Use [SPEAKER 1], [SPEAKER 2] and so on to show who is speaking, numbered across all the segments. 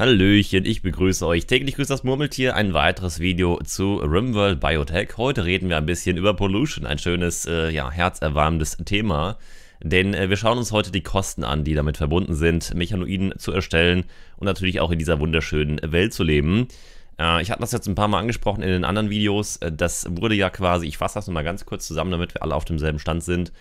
[SPEAKER 1] Hallöchen, ich begrüße euch. Täglich grüßt das Murmeltier, ein weiteres Video zu RimWorld Biotech. Heute reden wir ein bisschen über Pollution, ein schönes, äh, ja, herzerwärmendes Thema. Denn äh, wir schauen uns heute die Kosten an, die damit verbunden sind, Mechanoiden zu erstellen und natürlich auch in dieser wunderschönen Welt zu leben. Äh, ich hatte das jetzt ein paar Mal angesprochen in den anderen Videos. Äh, das wurde ja quasi, ich fasse das nochmal ganz kurz zusammen, damit wir alle auf demselben Stand sind.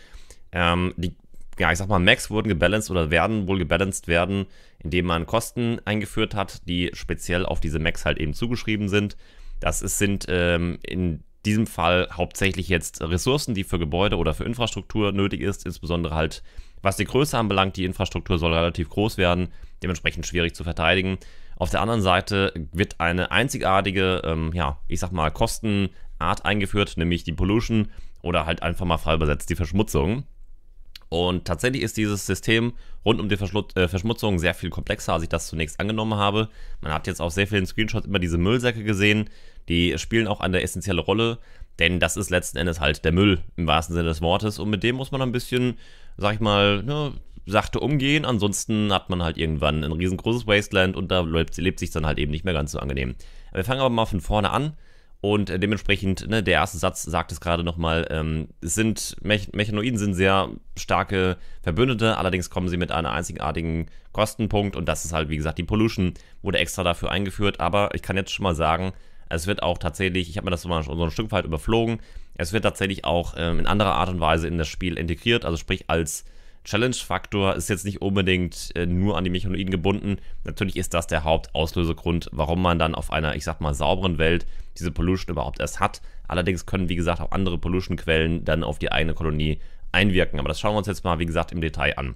[SPEAKER 1] Ähm, die ja, ich sag mal, Max wurden gebalanced oder werden wohl gebalanced werden, indem man Kosten eingeführt hat, die speziell auf diese Max halt eben zugeschrieben sind. Das ist, sind ähm, in diesem Fall hauptsächlich jetzt Ressourcen, die für Gebäude oder für Infrastruktur nötig ist, insbesondere halt, was die Größe anbelangt, die Infrastruktur soll relativ groß werden, dementsprechend schwierig zu verteidigen. Auf der anderen Seite wird eine einzigartige, ähm, ja, ich sag mal, Kostenart eingeführt, nämlich die Pollution oder halt einfach mal fallbesetzt die Verschmutzung. Und tatsächlich ist dieses System rund um die Verschmut äh, Verschmutzung sehr viel komplexer, als ich das zunächst angenommen habe. Man hat jetzt auf sehr vielen Screenshots immer diese Müllsäcke gesehen. Die spielen auch eine essentielle Rolle, denn das ist letzten Endes halt der Müll im wahrsten Sinne des Wortes. Und mit dem muss man ein bisschen, sag ich mal, ne, sachte umgehen. Ansonsten hat man halt irgendwann ein riesengroßes Wasteland und da lebt, lebt sich dann halt eben nicht mehr ganz so angenehm. Wir fangen aber mal von vorne an. Und dementsprechend, ne, der erste Satz sagt es gerade nochmal, ähm, sind Me Mechanoiden sind sehr starke Verbündete, allerdings kommen sie mit einem einzigartigen Kostenpunkt und das ist halt, wie gesagt, die Pollution, wurde extra dafür eingeführt, aber ich kann jetzt schon mal sagen, es wird auch tatsächlich, ich habe mir das so mal so ein Stück weit überflogen, es wird tatsächlich auch ähm, in anderer Art und Weise in das Spiel integriert, also sprich als Challenge-Faktor ist jetzt nicht unbedingt äh, nur an die Mechanoiden gebunden. Natürlich ist das der Hauptauslösegrund, warum man dann auf einer, ich sag mal, sauberen Welt diese Pollution überhaupt erst hat. Allerdings können, wie gesagt, auch andere Pollution-Quellen dann auf die eigene Kolonie einwirken. Aber das schauen wir uns jetzt mal, wie gesagt, im Detail an.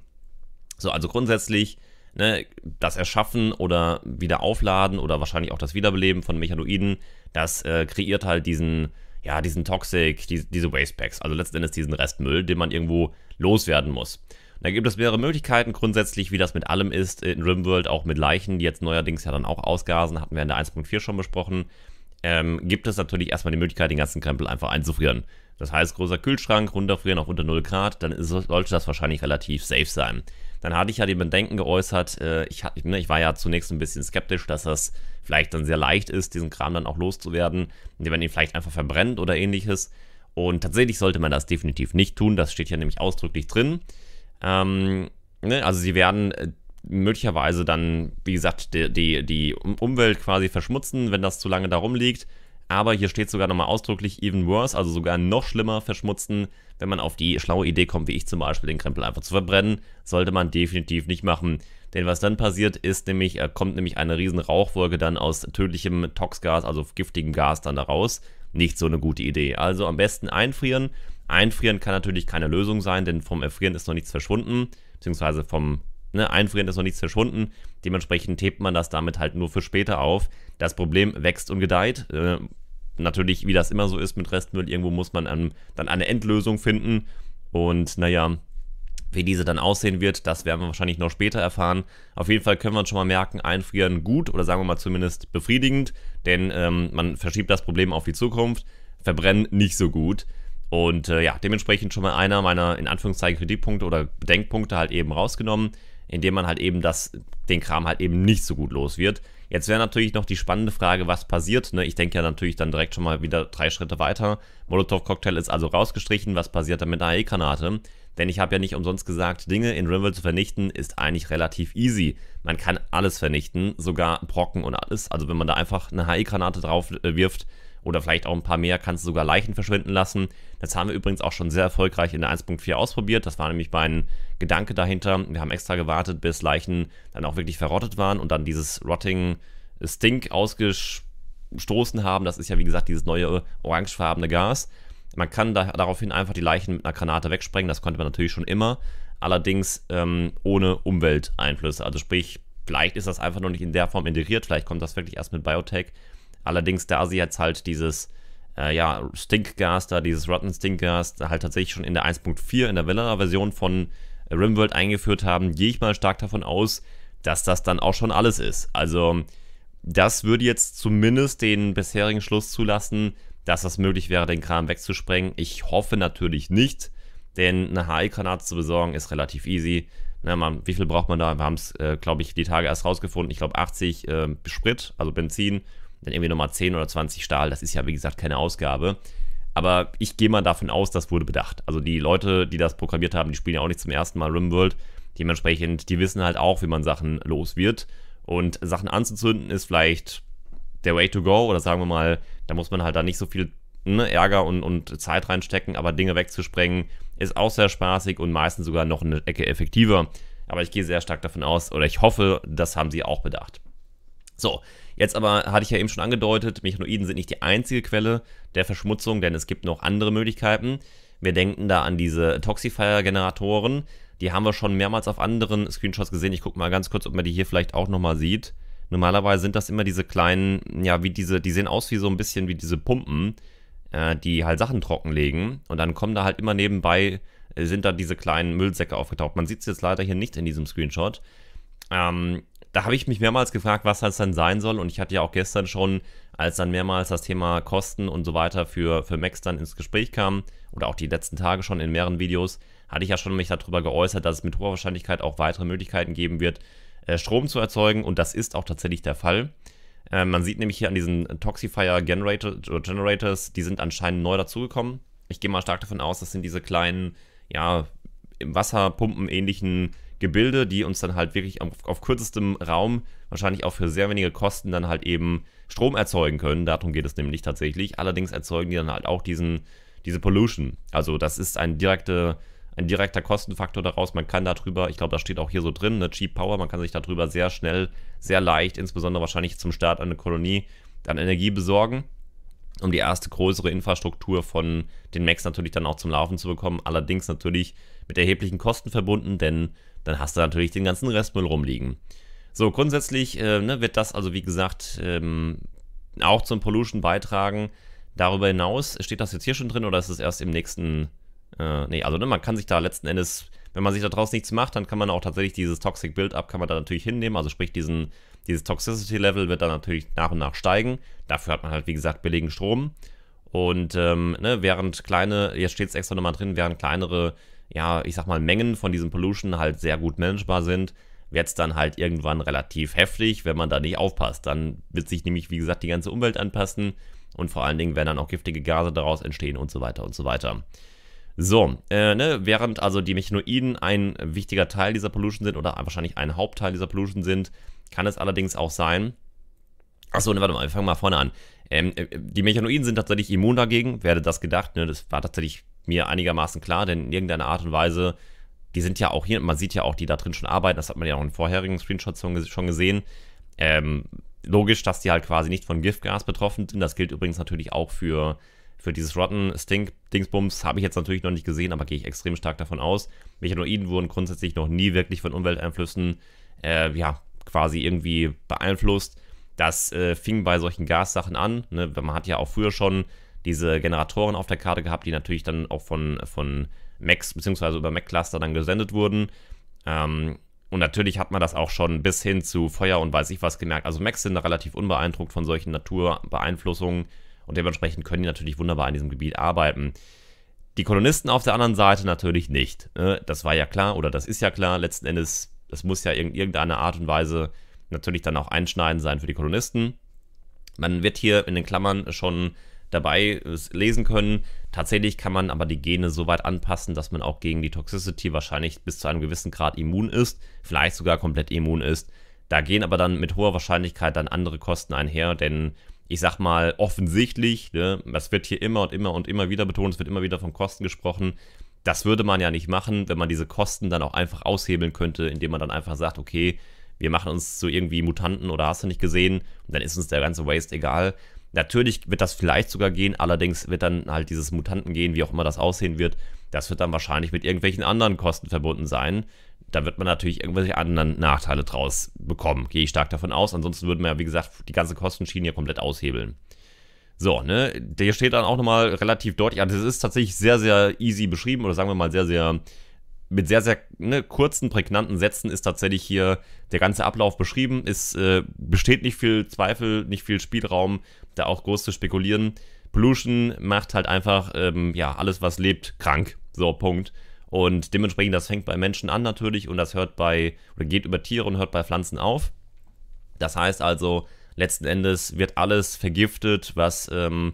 [SPEAKER 1] So, also grundsätzlich ne, das Erschaffen oder Wiederaufladen oder wahrscheinlich auch das Wiederbeleben von Mechanoiden, das äh, kreiert halt diesen, ja, diesen Toxic, die, diese Wastepacks, also letzten Endes diesen Restmüll, den man irgendwo loswerden muss. Da gibt es mehrere Möglichkeiten grundsätzlich, wie das mit allem ist. In RimWorld auch mit Leichen, die jetzt neuerdings ja dann auch ausgasen, hatten wir in der 1.4 schon besprochen ähm, gibt es natürlich erstmal die Möglichkeit, den ganzen Krempel einfach einzufrieren. Das heißt, großer Kühlschrank, runterfrieren auf unter 0 Grad, dann ist, sollte das wahrscheinlich relativ safe sein. Dann hatte ich ja die Bedenken geäußert, äh, ich, ne, ich, war ja zunächst ein bisschen skeptisch, dass das vielleicht dann sehr leicht ist, diesen Kram dann auch loszuwerden, indem man ihn vielleicht einfach verbrennt oder ähnliches. Und tatsächlich sollte man das definitiv nicht tun, das steht ja nämlich ausdrücklich drin. Ähm, ne, also sie werden äh, möglicherweise dann, wie gesagt, die, die, die Umwelt quasi verschmutzen, wenn das zu lange da rumliegt. Aber hier steht sogar nochmal ausdrücklich even worse, also sogar noch schlimmer verschmutzen. Wenn man auf die schlaue Idee kommt, wie ich zum Beispiel, den Krempel einfach zu verbrennen, sollte man definitiv nicht machen. Denn was dann passiert ist nämlich, äh, kommt nämlich eine riesen Rauchwolke dann aus tödlichem Toxgas, also giftigem Gas dann da raus. Nicht so eine gute Idee. Also am besten einfrieren. Einfrieren kann natürlich keine Lösung sein, denn vom Erfrieren ist noch nichts verschwunden, beziehungsweise vom ne, einfrieren ist noch nichts verschwunden. Dementsprechend hebt man das damit halt nur für später auf. Das Problem wächst und gedeiht. Äh, natürlich, wie das immer so ist mit Restmüll, irgendwo muss man an, dann eine Endlösung finden. Und naja, wie diese dann aussehen wird, das werden wir wahrscheinlich noch später erfahren. Auf jeden Fall können wir uns schon mal merken, einfrieren gut oder sagen wir mal zumindest befriedigend, denn ähm, man verschiebt das Problem auf die Zukunft, verbrennen nicht so gut. Und äh, ja, dementsprechend schon mal einer meiner in Anführungszeichen Kritikpunkte oder Bedenkpunkte halt eben rausgenommen indem man halt eben das, den Kram halt eben nicht so gut los wird. Jetzt wäre natürlich noch die spannende Frage, was passiert. Ne? Ich denke ja natürlich dann direkt schon mal wieder drei Schritte weiter. molotov cocktail ist also rausgestrichen. Was passiert dann mit einer E-Granate? Denn ich habe ja nicht umsonst gesagt, Dinge in Rimworld zu vernichten ist eigentlich relativ easy. Man kann alles vernichten, sogar Brocken und alles. Also wenn man da einfach eine HE-Granate drauf äh, wirft, oder vielleicht auch ein paar mehr, kannst du sogar Leichen verschwinden lassen. Das haben wir übrigens auch schon sehr erfolgreich in der 1.4 ausprobiert. Das war nämlich mein Gedanke dahinter. Wir haben extra gewartet, bis Leichen dann auch wirklich verrottet waren und dann dieses Rotting Stink ausgestoßen haben. Das ist ja wie gesagt dieses neue orangefarbene Gas. Man kann da, daraufhin einfach die Leichen mit einer Granate wegsprengen. Das konnte man natürlich schon immer. Allerdings ähm, ohne Umwelteinflüsse. Also sprich, vielleicht ist das einfach noch nicht in der Form integriert. Vielleicht kommt das wirklich erst mit Biotech. Allerdings, da sie jetzt halt dieses äh, ja, Stinkgas da, dieses Rotten Stinkgas, halt tatsächlich schon in der 1.4 in der Vanilla-Version von RimWorld eingeführt haben, gehe ich mal stark davon aus, dass das dann auch schon alles ist. Also, das würde jetzt zumindest den bisherigen Schluss zulassen, dass es möglich wäre, den Kram wegzusprengen. Ich hoffe natürlich nicht, denn eine HI-Granate zu besorgen ist relativ easy. Na, ne, man, wie viel braucht man da? Wir haben es, äh, glaube ich, die Tage erst rausgefunden. Ich glaube 80 äh, Sprit, also Benzin dann irgendwie nochmal 10 oder 20 Stahl. Das ist ja, wie gesagt, keine Ausgabe. Aber ich gehe mal davon aus, das wurde bedacht. Also die Leute, die das programmiert haben, die spielen ja auch nicht zum ersten Mal RimWorld. Dementsprechend, die wissen halt auch, wie man Sachen los wird. Und Sachen anzuzünden ist vielleicht der Way to go. Oder sagen wir mal, da muss man halt da nicht so viel ne, Ärger und, und Zeit reinstecken. Aber Dinge wegzusprengen ist auch sehr spaßig und meistens sogar noch eine Ecke effektiver. Aber ich gehe sehr stark davon aus, oder ich hoffe, das haben sie auch bedacht. So, jetzt aber hatte ich ja eben schon angedeutet, Mechanoiden sind nicht die einzige Quelle der Verschmutzung, denn es gibt noch andere Möglichkeiten. Wir denken da an diese Toxifier-Generatoren. Die haben wir schon mehrmals auf anderen Screenshots gesehen. Ich gucke mal ganz kurz, ob man die hier vielleicht auch nochmal sieht. Normalerweise sind das immer diese kleinen, ja, wie diese, die sehen aus wie so ein bisschen wie diese Pumpen, äh, die halt Sachen trockenlegen. Und dann kommen da halt immer nebenbei, äh, sind da diese kleinen Müllsäcke aufgetaucht. Man sieht es jetzt leider hier nicht in diesem Screenshot. Ähm, da habe ich mich mehrmals gefragt, was das denn sein soll. Und ich hatte ja auch gestern schon, als dann mehrmals das Thema Kosten und so weiter für, für Max dann ins Gespräch kam, oder auch die letzten Tage schon in mehreren Videos, hatte ich ja schon mich darüber geäußert, dass es mit hoher Wahrscheinlichkeit auch weitere Möglichkeiten geben wird, äh, Strom zu erzeugen. Und das ist auch tatsächlich der Fall. Äh, man sieht nämlich hier an diesen Toxifier Generator, äh, Generators, die sind anscheinend neu dazugekommen. Ich gehe mal stark davon aus, das sind diese kleinen, ja, im Wasserpumpen ähnlichen Gebilde, die uns dann halt wirklich auf, auf kürzestem Raum, wahrscheinlich auch für sehr wenige Kosten, dann halt eben Strom erzeugen können. Darum geht es nämlich tatsächlich. Allerdings erzeugen die dann halt auch diesen, diese Pollution. Also das ist ein direkte, ein direkter Kostenfaktor daraus. Man kann darüber, ich glaube, das steht auch hier so drin, eine Cheap Power, man kann sich darüber sehr schnell, sehr leicht, insbesondere wahrscheinlich zum Start einer Kolonie, dann Energie besorgen, um die erste größere Infrastruktur von den Macs natürlich dann auch zum Laufen zu bekommen. Allerdings natürlich mit erheblichen Kosten verbunden, denn dann hast du natürlich den ganzen Restmüll rumliegen. So, grundsätzlich äh, ne, wird das also, wie gesagt, ähm, auch zum Pollution beitragen. Darüber hinaus, steht das jetzt hier schon drin oder ist es erst im nächsten... Äh, nee, also ne, man kann sich da letzten Endes, wenn man sich daraus nichts macht, dann kann man auch tatsächlich dieses Toxic Build-Up, kann man da natürlich hinnehmen. Also sprich, diesen, dieses Toxicity-Level wird dann natürlich nach und nach steigen. Dafür hat man halt, wie gesagt, billigen Strom. Und ähm, ne, während kleine, jetzt steht es extra nochmal drin, während kleinere ja, ich sag mal, Mengen von diesem Pollution halt sehr gut managebar sind, wird es dann halt irgendwann relativ heftig, wenn man da nicht aufpasst. Dann wird sich nämlich, wie gesagt, die ganze Umwelt anpassen und vor allen Dingen werden dann auch giftige Gase daraus entstehen und so weiter und so weiter. So, äh, ne, während also die Mechanoiden ein wichtiger Teil dieser Pollution sind oder wahrscheinlich ein Hauptteil dieser Pollution sind, kann es allerdings auch sein. Achso, ne, warte mal, wir fangen mal vorne an. Ähm, äh, die Mechanoiden sind tatsächlich immun dagegen, werde das gedacht, ne, das war tatsächlich mir einigermaßen klar, denn in irgendeiner Art und Weise, die sind ja auch hier, man sieht ja auch, die da drin schon arbeiten, das hat man ja auch in vorherigen Screenshots schon gesehen. Ähm, logisch, dass die halt quasi nicht von Giftgas betroffen sind. Das gilt übrigens natürlich auch für, für dieses Rotten Stink Dingsbums. Habe ich jetzt natürlich noch nicht gesehen, aber gehe ich extrem stark davon aus. Mechanoiden wurden grundsätzlich noch nie wirklich von Umwelteinflüssen äh, ja, quasi irgendwie beeinflusst. Das äh, fing bei solchen Gassachen an. Ne? Man hat ja auch früher schon diese Generatoren auf der Karte gehabt, die natürlich dann auch von, von Macs bzw. über Mac-Cluster dann gesendet wurden. Ähm, und natürlich hat man das auch schon bis hin zu Feuer und weiß ich was gemerkt. Also Macs sind da relativ unbeeindruckt von solchen Naturbeeinflussungen und dementsprechend können die natürlich wunderbar in diesem Gebiet arbeiten. Die Kolonisten auf der anderen Seite natürlich nicht. Ne? Das war ja klar oder das ist ja klar. Letzten Endes, das muss ja in irgendeiner Art und Weise natürlich dann auch einschneidend sein für die Kolonisten. Man wird hier in den Klammern schon dabei lesen können. Tatsächlich kann man aber die Gene so weit anpassen, dass man auch gegen die Toxicity wahrscheinlich bis zu einem gewissen Grad immun ist, vielleicht sogar komplett immun ist. Da gehen aber dann mit hoher Wahrscheinlichkeit dann andere Kosten einher, denn ich sag mal offensichtlich, ne, das wird hier immer und immer und immer wieder betont, es wird immer wieder von Kosten gesprochen. Das würde man ja nicht machen, wenn man diese Kosten dann auch einfach aushebeln könnte, indem man dann einfach sagt, okay, wir machen uns zu so irgendwie Mutanten oder hast du nicht gesehen, und dann ist uns der ganze Waste egal. Natürlich wird das vielleicht sogar gehen, allerdings wird dann halt dieses mutanten gehen, wie auch immer das aussehen wird, das wird dann wahrscheinlich mit irgendwelchen anderen Kosten verbunden sein. Da wird man natürlich irgendwelche anderen Nachteile draus bekommen, gehe ich stark davon aus. Ansonsten würden wir ja, wie gesagt, die ganze Kostenschiene hier komplett aushebeln. So, ne, der steht dann auch nochmal relativ deutlich, also das ist tatsächlich sehr, sehr easy beschrieben oder sagen wir mal sehr, sehr mit sehr, sehr ne, kurzen, prägnanten Sätzen ist tatsächlich hier der ganze Ablauf beschrieben. Es äh, besteht nicht viel Zweifel, nicht viel Spielraum, da auch groß zu spekulieren. Pollution macht halt einfach, ähm, ja, alles, was lebt, krank. So, Punkt. Und dementsprechend, das fängt bei Menschen an natürlich und das hört bei, oder geht über Tiere und hört bei Pflanzen auf. Das heißt also, letzten Endes wird alles vergiftet, was ähm,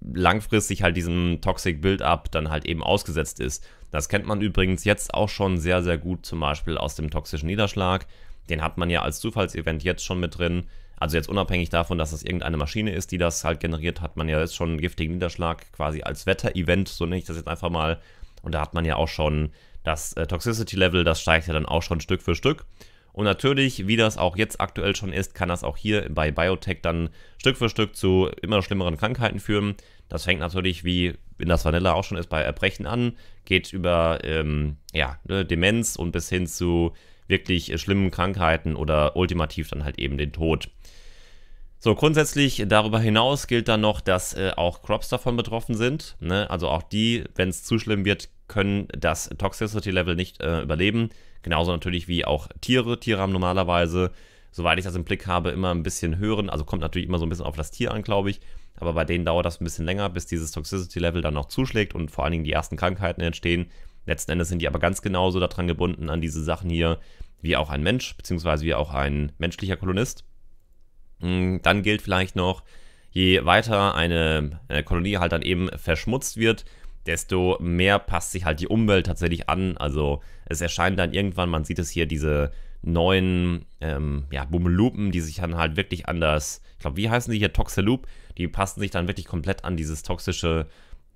[SPEAKER 1] langfristig halt diesem Toxic Build-up dann halt eben ausgesetzt ist. Das kennt man übrigens jetzt auch schon sehr, sehr gut, zum Beispiel aus dem toxischen Niederschlag. Den hat man ja als Zufallsevent jetzt schon mit drin. Also jetzt unabhängig davon, dass es irgendeine Maschine ist, die das halt generiert, hat man ja jetzt schon einen giftigen Niederschlag quasi als Wetter-Event, so nenne ich das jetzt einfach mal. Und da hat man ja auch schon das äh, Toxicity-Level, das steigt ja dann auch schon Stück für Stück. Und natürlich, wie das auch jetzt aktuell schon ist, kann das auch hier bei Biotech dann Stück für Stück zu immer schlimmeren Krankheiten führen. Das fängt natürlich, wie in das Vanilla auch schon ist, bei Erbrechen an, geht über ähm, ja, ne, Demenz und bis hin zu wirklich äh, schlimmen Krankheiten oder ultimativ dann halt eben den Tod. So, grundsätzlich darüber hinaus gilt dann noch, dass äh, auch Crops davon betroffen sind. Ne? Also auch die, wenn es zu schlimm wird, können das Toxicity-Level nicht äh, überleben. Genauso natürlich wie auch Tiere. Tiere haben normalerweise soweit ich das im Blick habe, immer ein bisschen höheren. Also kommt natürlich immer so ein bisschen auf das Tier an, glaube ich. Aber bei denen dauert das ein bisschen länger, bis dieses Toxicity-Level dann noch zuschlägt und vor allen Dingen die ersten Krankheiten entstehen. Letzten Endes sind die aber ganz genauso daran gebunden an diese Sachen hier, wie auch ein Mensch, beziehungsweise wie auch ein menschlicher Kolonist. Hm, dann gilt vielleicht noch, je weiter eine äh, Kolonie halt dann eben verschmutzt wird, desto mehr passt sich halt die Umwelt tatsächlich an. Also es erscheint dann irgendwann, man sieht es hier, diese neuen ähm, ja, Bummelupen, die sich dann halt wirklich an das, ich glaube, wie heißen die hier, Toxaloop, die passen sich dann wirklich komplett an dieses toxische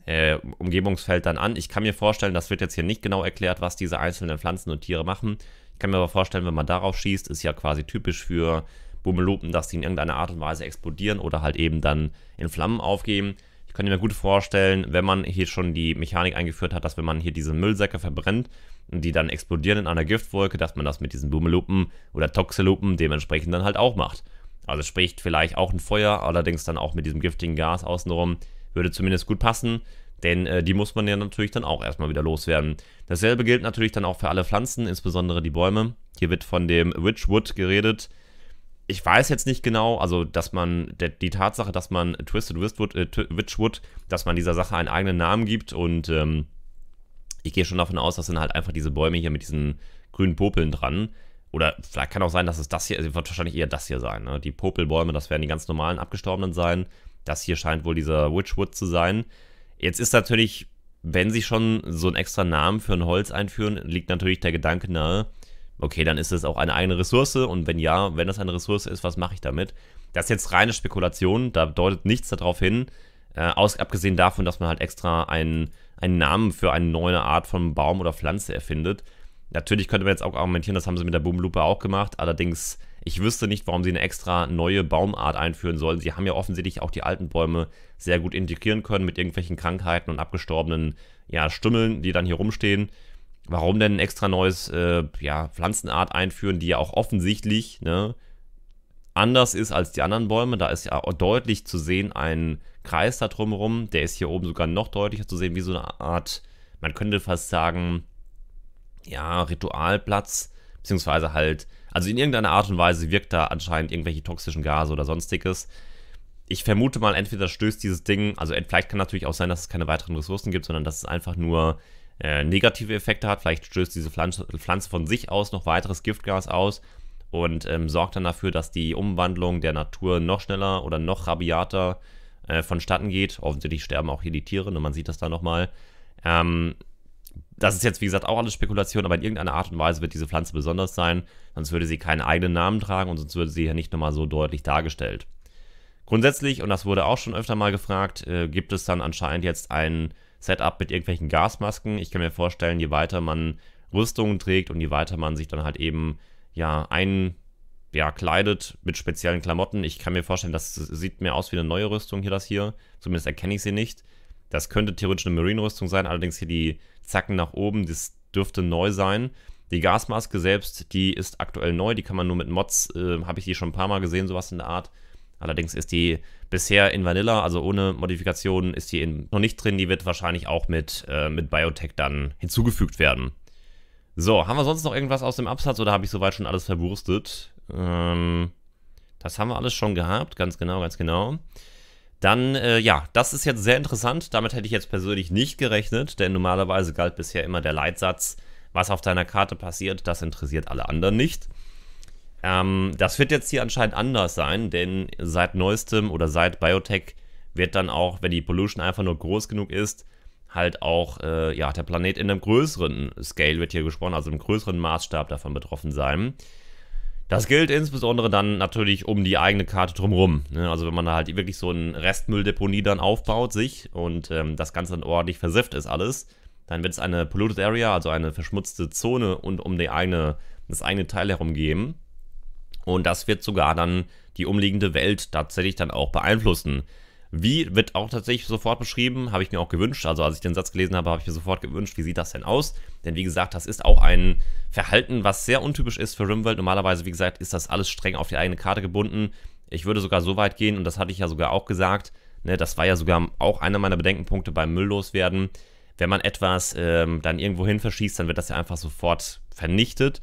[SPEAKER 1] äh, Umgebungsfeld dann an. Ich kann mir vorstellen, das wird jetzt hier nicht genau erklärt, was diese einzelnen Pflanzen und Tiere machen. Ich kann mir aber vorstellen, wenn man darauf schießt, ist ja quasi typisch für Bummelupen, dass die in irgendeiner Art und Weise explodieren oder halt eben dann in Flammen aufgeben. Ich könnte mir gut vorstellen, wenn man hier schon die Mechanik eingeführt hat, dass wenn man hier diese Müllsäcke verbrennt, und die dann explodieren in einer Giftwolke, dass man das mit diesen Blumelupen oder Toxelupen dementsprechend dann halt auch macht. Also spricht vielleicht auch ein Feuer, allerdings dann auch mit diesem giftigen Gas außenrum, würde zumindest gut passen, denn äh, die muss man ja natürlich dann auch erstmal wieder loswerden. Dasselbe gilt natürlich dann auch für alle Pflanzen, insbesondere die Bäume. Hier wird von dem Witchwood geredet, ich weiß jetzt nicht genau, also dass man der, die Tatsache, dass man Twisted Wistwood, äh, Witchwood, dass man dieser Sache einen eigenen Namen gibt und ähm, ich gehe schon davon aus, das sind halt einfach diese Bäume hier mit diesen grünen Popeln dran. Oder vielleicht kann auch sein, dass es das hier, es also, wird wahrscheinlich eher das hier sein. Ne? Die Popelbäume, das werden die ganz normalen abgestorbenen sein. Das hier scheint wohl dieser Witchwood zu sein. Jetzt ist natürlich, wenn sie schon so einen extra Namen für ein Holz einführen, liegt natürlich der Gedanke nahe, okay, dann ist es auch eine eigene Ressource und wenn ja, wenn das eine Ressource ist, was mache ich damit? Das ist jetzt reine Spekulation, da deutet nichts darauf hin, äh, aus, abgesehen davon, dass man halt extra einen, einen Namen für eine neue Art von Baum oder Pflanze erfindet. Natürlich könnte man jetzt auch argumentieren, das haben sie mit der Boomlupe auch gemacht, allerdings, ich wüsste nicht, warum sie eine extra neue Baumart einführen sollen. Sie haben ja offensichtlich auch die alten Bäume sehr gut integrieren können mit irgendwelchen Krankheiten und abgestorbenen ja, Stümmeln, die dann hier rumstehen warum denn ein extra neues äh, ja, Pflanzenart einführen, die ja auch offensichtlich ne, anders ist als die anderen Bäume. Da ist ja deutlich zu sehen ein Kreis da drumherum. Der ist hier oben sogar noch deutlicher zu sehen, wie so eine Art, man könnte fast sagen, ja, Ritualplatz, beziehungsweise halt, also in irgendeiner Art und Weise wirkt da anscheinend irgendwelche toxischen Gase oder sonstiges. Ich vermute mal, entweder stößt dieses Ding, also vielleicht kann natürlich auch sein, dass es keine weiteren Ressourcen gibt, sondern dass es einfach nur äh, negative Effekte hat. Vielleicht stößt diese Pflanze, Pflanze, von sich aus noch weiteres Giftgas aus und ähm, sorgt dann dafür, dass die Umwandlung der Natur noch schneller oder noch rabiater äh, vonstatten geht. Offensichtlich sterben auch hier die Tiere, und ne? man sieht das da nochmal. Ähm, das ist jetzt, wie gesagt, auch alles Spekulation, aber in irgendeiner Art und Weise wird diese Pflanze besonders sein, sonst würde sie keinen eigenen Namen tragen und sonst würde sie ja nicht nochmal so deutlich dargestellt. Grundsätzlich, und das wurde auch schon öfter mal gefragt, äh, gibt es dann anscheinend jetzt einen Setup mit irgendwelchen Gasmasken. Ich kann mir vorstellen, je weiter man Rüstungen trägt und je weiter man sich dann halt eben ja ein ja, kleidet mit speziellen Klamotten. Ich kann mir vorstellen, das sieht mir aus wie eine neue Rüstung hier, das hier. Zumindest erkenne ich sie nicht. Das könnte theoretisch eine Marine-Rüstung sein, allerdings hier die Zacken nach oben, das dürfte neu sein. Die Gasmaske selbst, die ist aktuell neu, die kann man nur mit Mods, äh, habe ich die schon ein paar Mal gesehen, sowas in der Art. Allerdings ist die bisher in Vanilla, also ohne Modifikationen, ist die in, noch nicht drin. Die wird wahrscheinlich auch mit, äh, mit Biotech dann hinzugefügt werden. So, haben wir sonst noch irgendwas aus dem Absatz oder habe ich soweit schon alles verwurstet? Ähm, das haben wir alles schon gehabt, ganz genau, ganz genau. Dann, äh, ja, das ist jetzt sehr interessant. Damit hätte ich jetzt persönlich nicht gerechnet, denn normalerweise galt bisher immer der Leitsatz, was auf deiner Karte passiert, das interessiert alle anderen nicht. Ähm, das wird jetzt hier anscheinend anders sein, denn seit neuestem oder seit Biotech wird dann auch, wenn die Pollution einfach nur groß genug ist, halt auch äh, ja, der Planet in einem größeren Scale wird hier gesprochen, also im größeren Maßstab davon betroffen sein. Das gilt insbesondere dann natürlich um die eigene Karte drumherum. Ne? Also wenn man da halt wirklich so eine Restmülldeponie dann aufbaut sich und ähm, das Ganze dann ordentlich versifft ist alles, dann wird es eine Polluted Area, also eine verschmutzte Zone und um die eigene, das eigene Teil herum geben. Und das wird sogar dann die umliegende Welt tatsächlich dann auch beeinflussen. Wie wird auch tatsächlich sofort beschrieben, habe ich mir auch gewünscht. Also als ich den Satz gelesen habe, habe ich mir sofort gewünscht, wie sieht das denn aus? Denn wie gesagt, das ist auch ein Verhalten, was sehr untypisch ist für Rimworld. Normalerweise, wie gesagt, ist das alles streng auf die eigene Karte gebunden. Ich würde sogar so weit gehen, und das hatte ich ja sogar auch gesagt, ne, das war ja sogar auch einer meiner Bedenkenpunkte beim Müllloswerden. Wenn man etwas ähm, dann irgendwo hin verschießt, dann wird das ja einfach sofort vernichtet.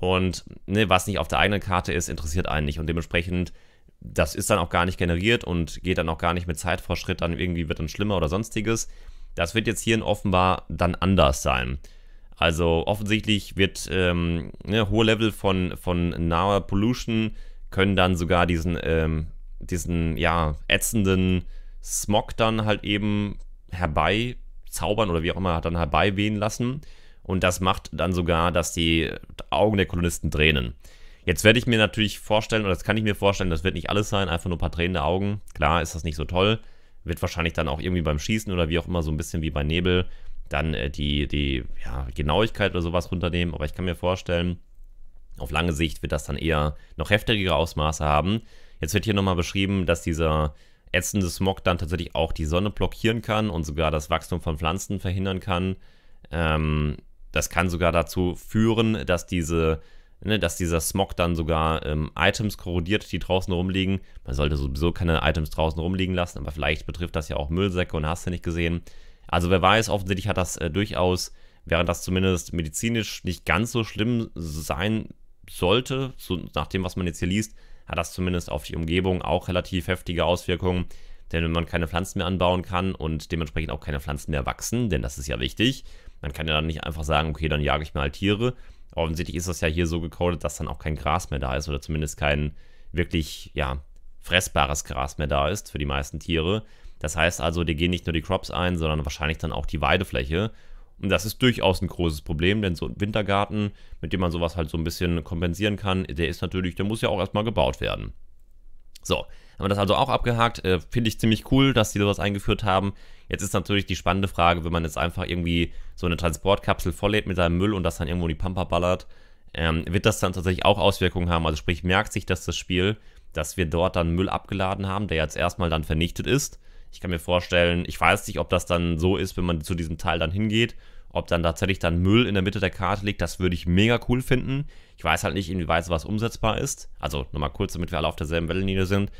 [SPEAKER 1] Und ne, was nicht auf der eigenen Karte ist, interessiert einen nicht. Und dementsprechend, das ist dann auch gar nicht generiert und geht dann auch gar nicht mit Zeitvorschritt, dann irgendwie wird dann schlimmer oder sonstiges. Das wird jetzt hier in offenbar dann anders sein. Also offensichtlich wird ähm, ne, hohe Level von, von naher Pollution können dann sogar diesen, ähm, diesen ja, ätzenden Smog dann halt eben herbeizaubern oder wie auch immer dann herbeiwehen lassen. Und das macht dann sogar, dass die Augen der Kolonisten tränen. Jetzt werde ich mir natürlich vorstellen, oder das kann ich mir vorstellen, das wird nicht alles sein, einfach nur ein paar tränende Augen. Klar ist das nicht so toll. Wird wahrscheinlich dann auch irgendwie beim Schießen oder wie auch immer so ein bisschen wie bei Nebel dann äh, die, die ja, Genauigkeit oder sowas runternehmen. Aber ich kann mir vorstellen, auf lange Sicht wird das dann eher noch heftigere Ausmaße haben. Jetzt wird hier nochmal beschrieben, dass dieser ätzende Smog dann tatsächlich auch die Sonne blockieren kann und sogar das Wachstum von Pflanzen verhindern kann. Ähm, das kann sogar dazu führen, dass diese ne, dass dieser Smog dann sogar ähm, Items korrodiert, die draußen rumliegen. Man sollte sowieso keine Items draußen rumliegen lassen, aber vielleicht betrifft das ja auch Müllsäcke und hast du nicht gesehen. Also wer weiß, offensichtlich hat das äh, durchaus, während das zumindest medizinisch nicht ganz so schlimm sein sollte, so nach dem, was man jetzt hier liest, hat das zumindest auf die Umgebung auch relativ heftige Auswirkungen. Denn wenn man keine Pflanzen mehr anbauen kann und dementsprechend auch keine Pflanzen mehr wachsen, denn das ist ja wichtig, man kann ja dann nicht einfach sagen, okay, dann jage ich mir halt Tiere. offensichtlich ist das ja hier so gecodet, dass dann auch kein Gras mehr da ist oder zumindest kein wirklich, ja, fressbares Gras mehr da ist für die meisten Tiere. Das heißt also, die gehen nicht nur die Crops ein, sondern wahrscheinlich dann auch die Weidefläche. Und das ist durchaus ein großes Problem, denn so ein Wintergarten, mit dem man sowas halt so ein bisschen kompensieren kann, der ist natürlich, der muss ja auch erstmal gebaut werden. So, haben wir das also auch abgehakt. Äh, Finde ich ziemlich cool, dass die sowas eingeführt haben. Jetzt ist natürlich die spannende Frage, wenn man jetzt einfach irgendwie so eine Transportkapsel volllädt mit seinem Müll und das dann irgendwo in die Pampa ballert, ähm, wird das dann tatsächlich auch Auswirkungen haben. Also sprich, merkt sich das das Spiel, dass wir dort dann Müll abgeladen haben, der jetzt erstmal dann vernichtet ist. Ich kann mir vorstellen, ich weiß nicht, ob das dann so ist, wenn man zu diesem Teil dann hingeht ob dann tatsächlich dann Müll in der Mitte der Karte liegt, das würde ich mega cool finden. Ich weiß halt nicht, inwieweit was umsetzbar ist. Also nochmal kurz, damit wir alle auf derselben Wellenlinie sind.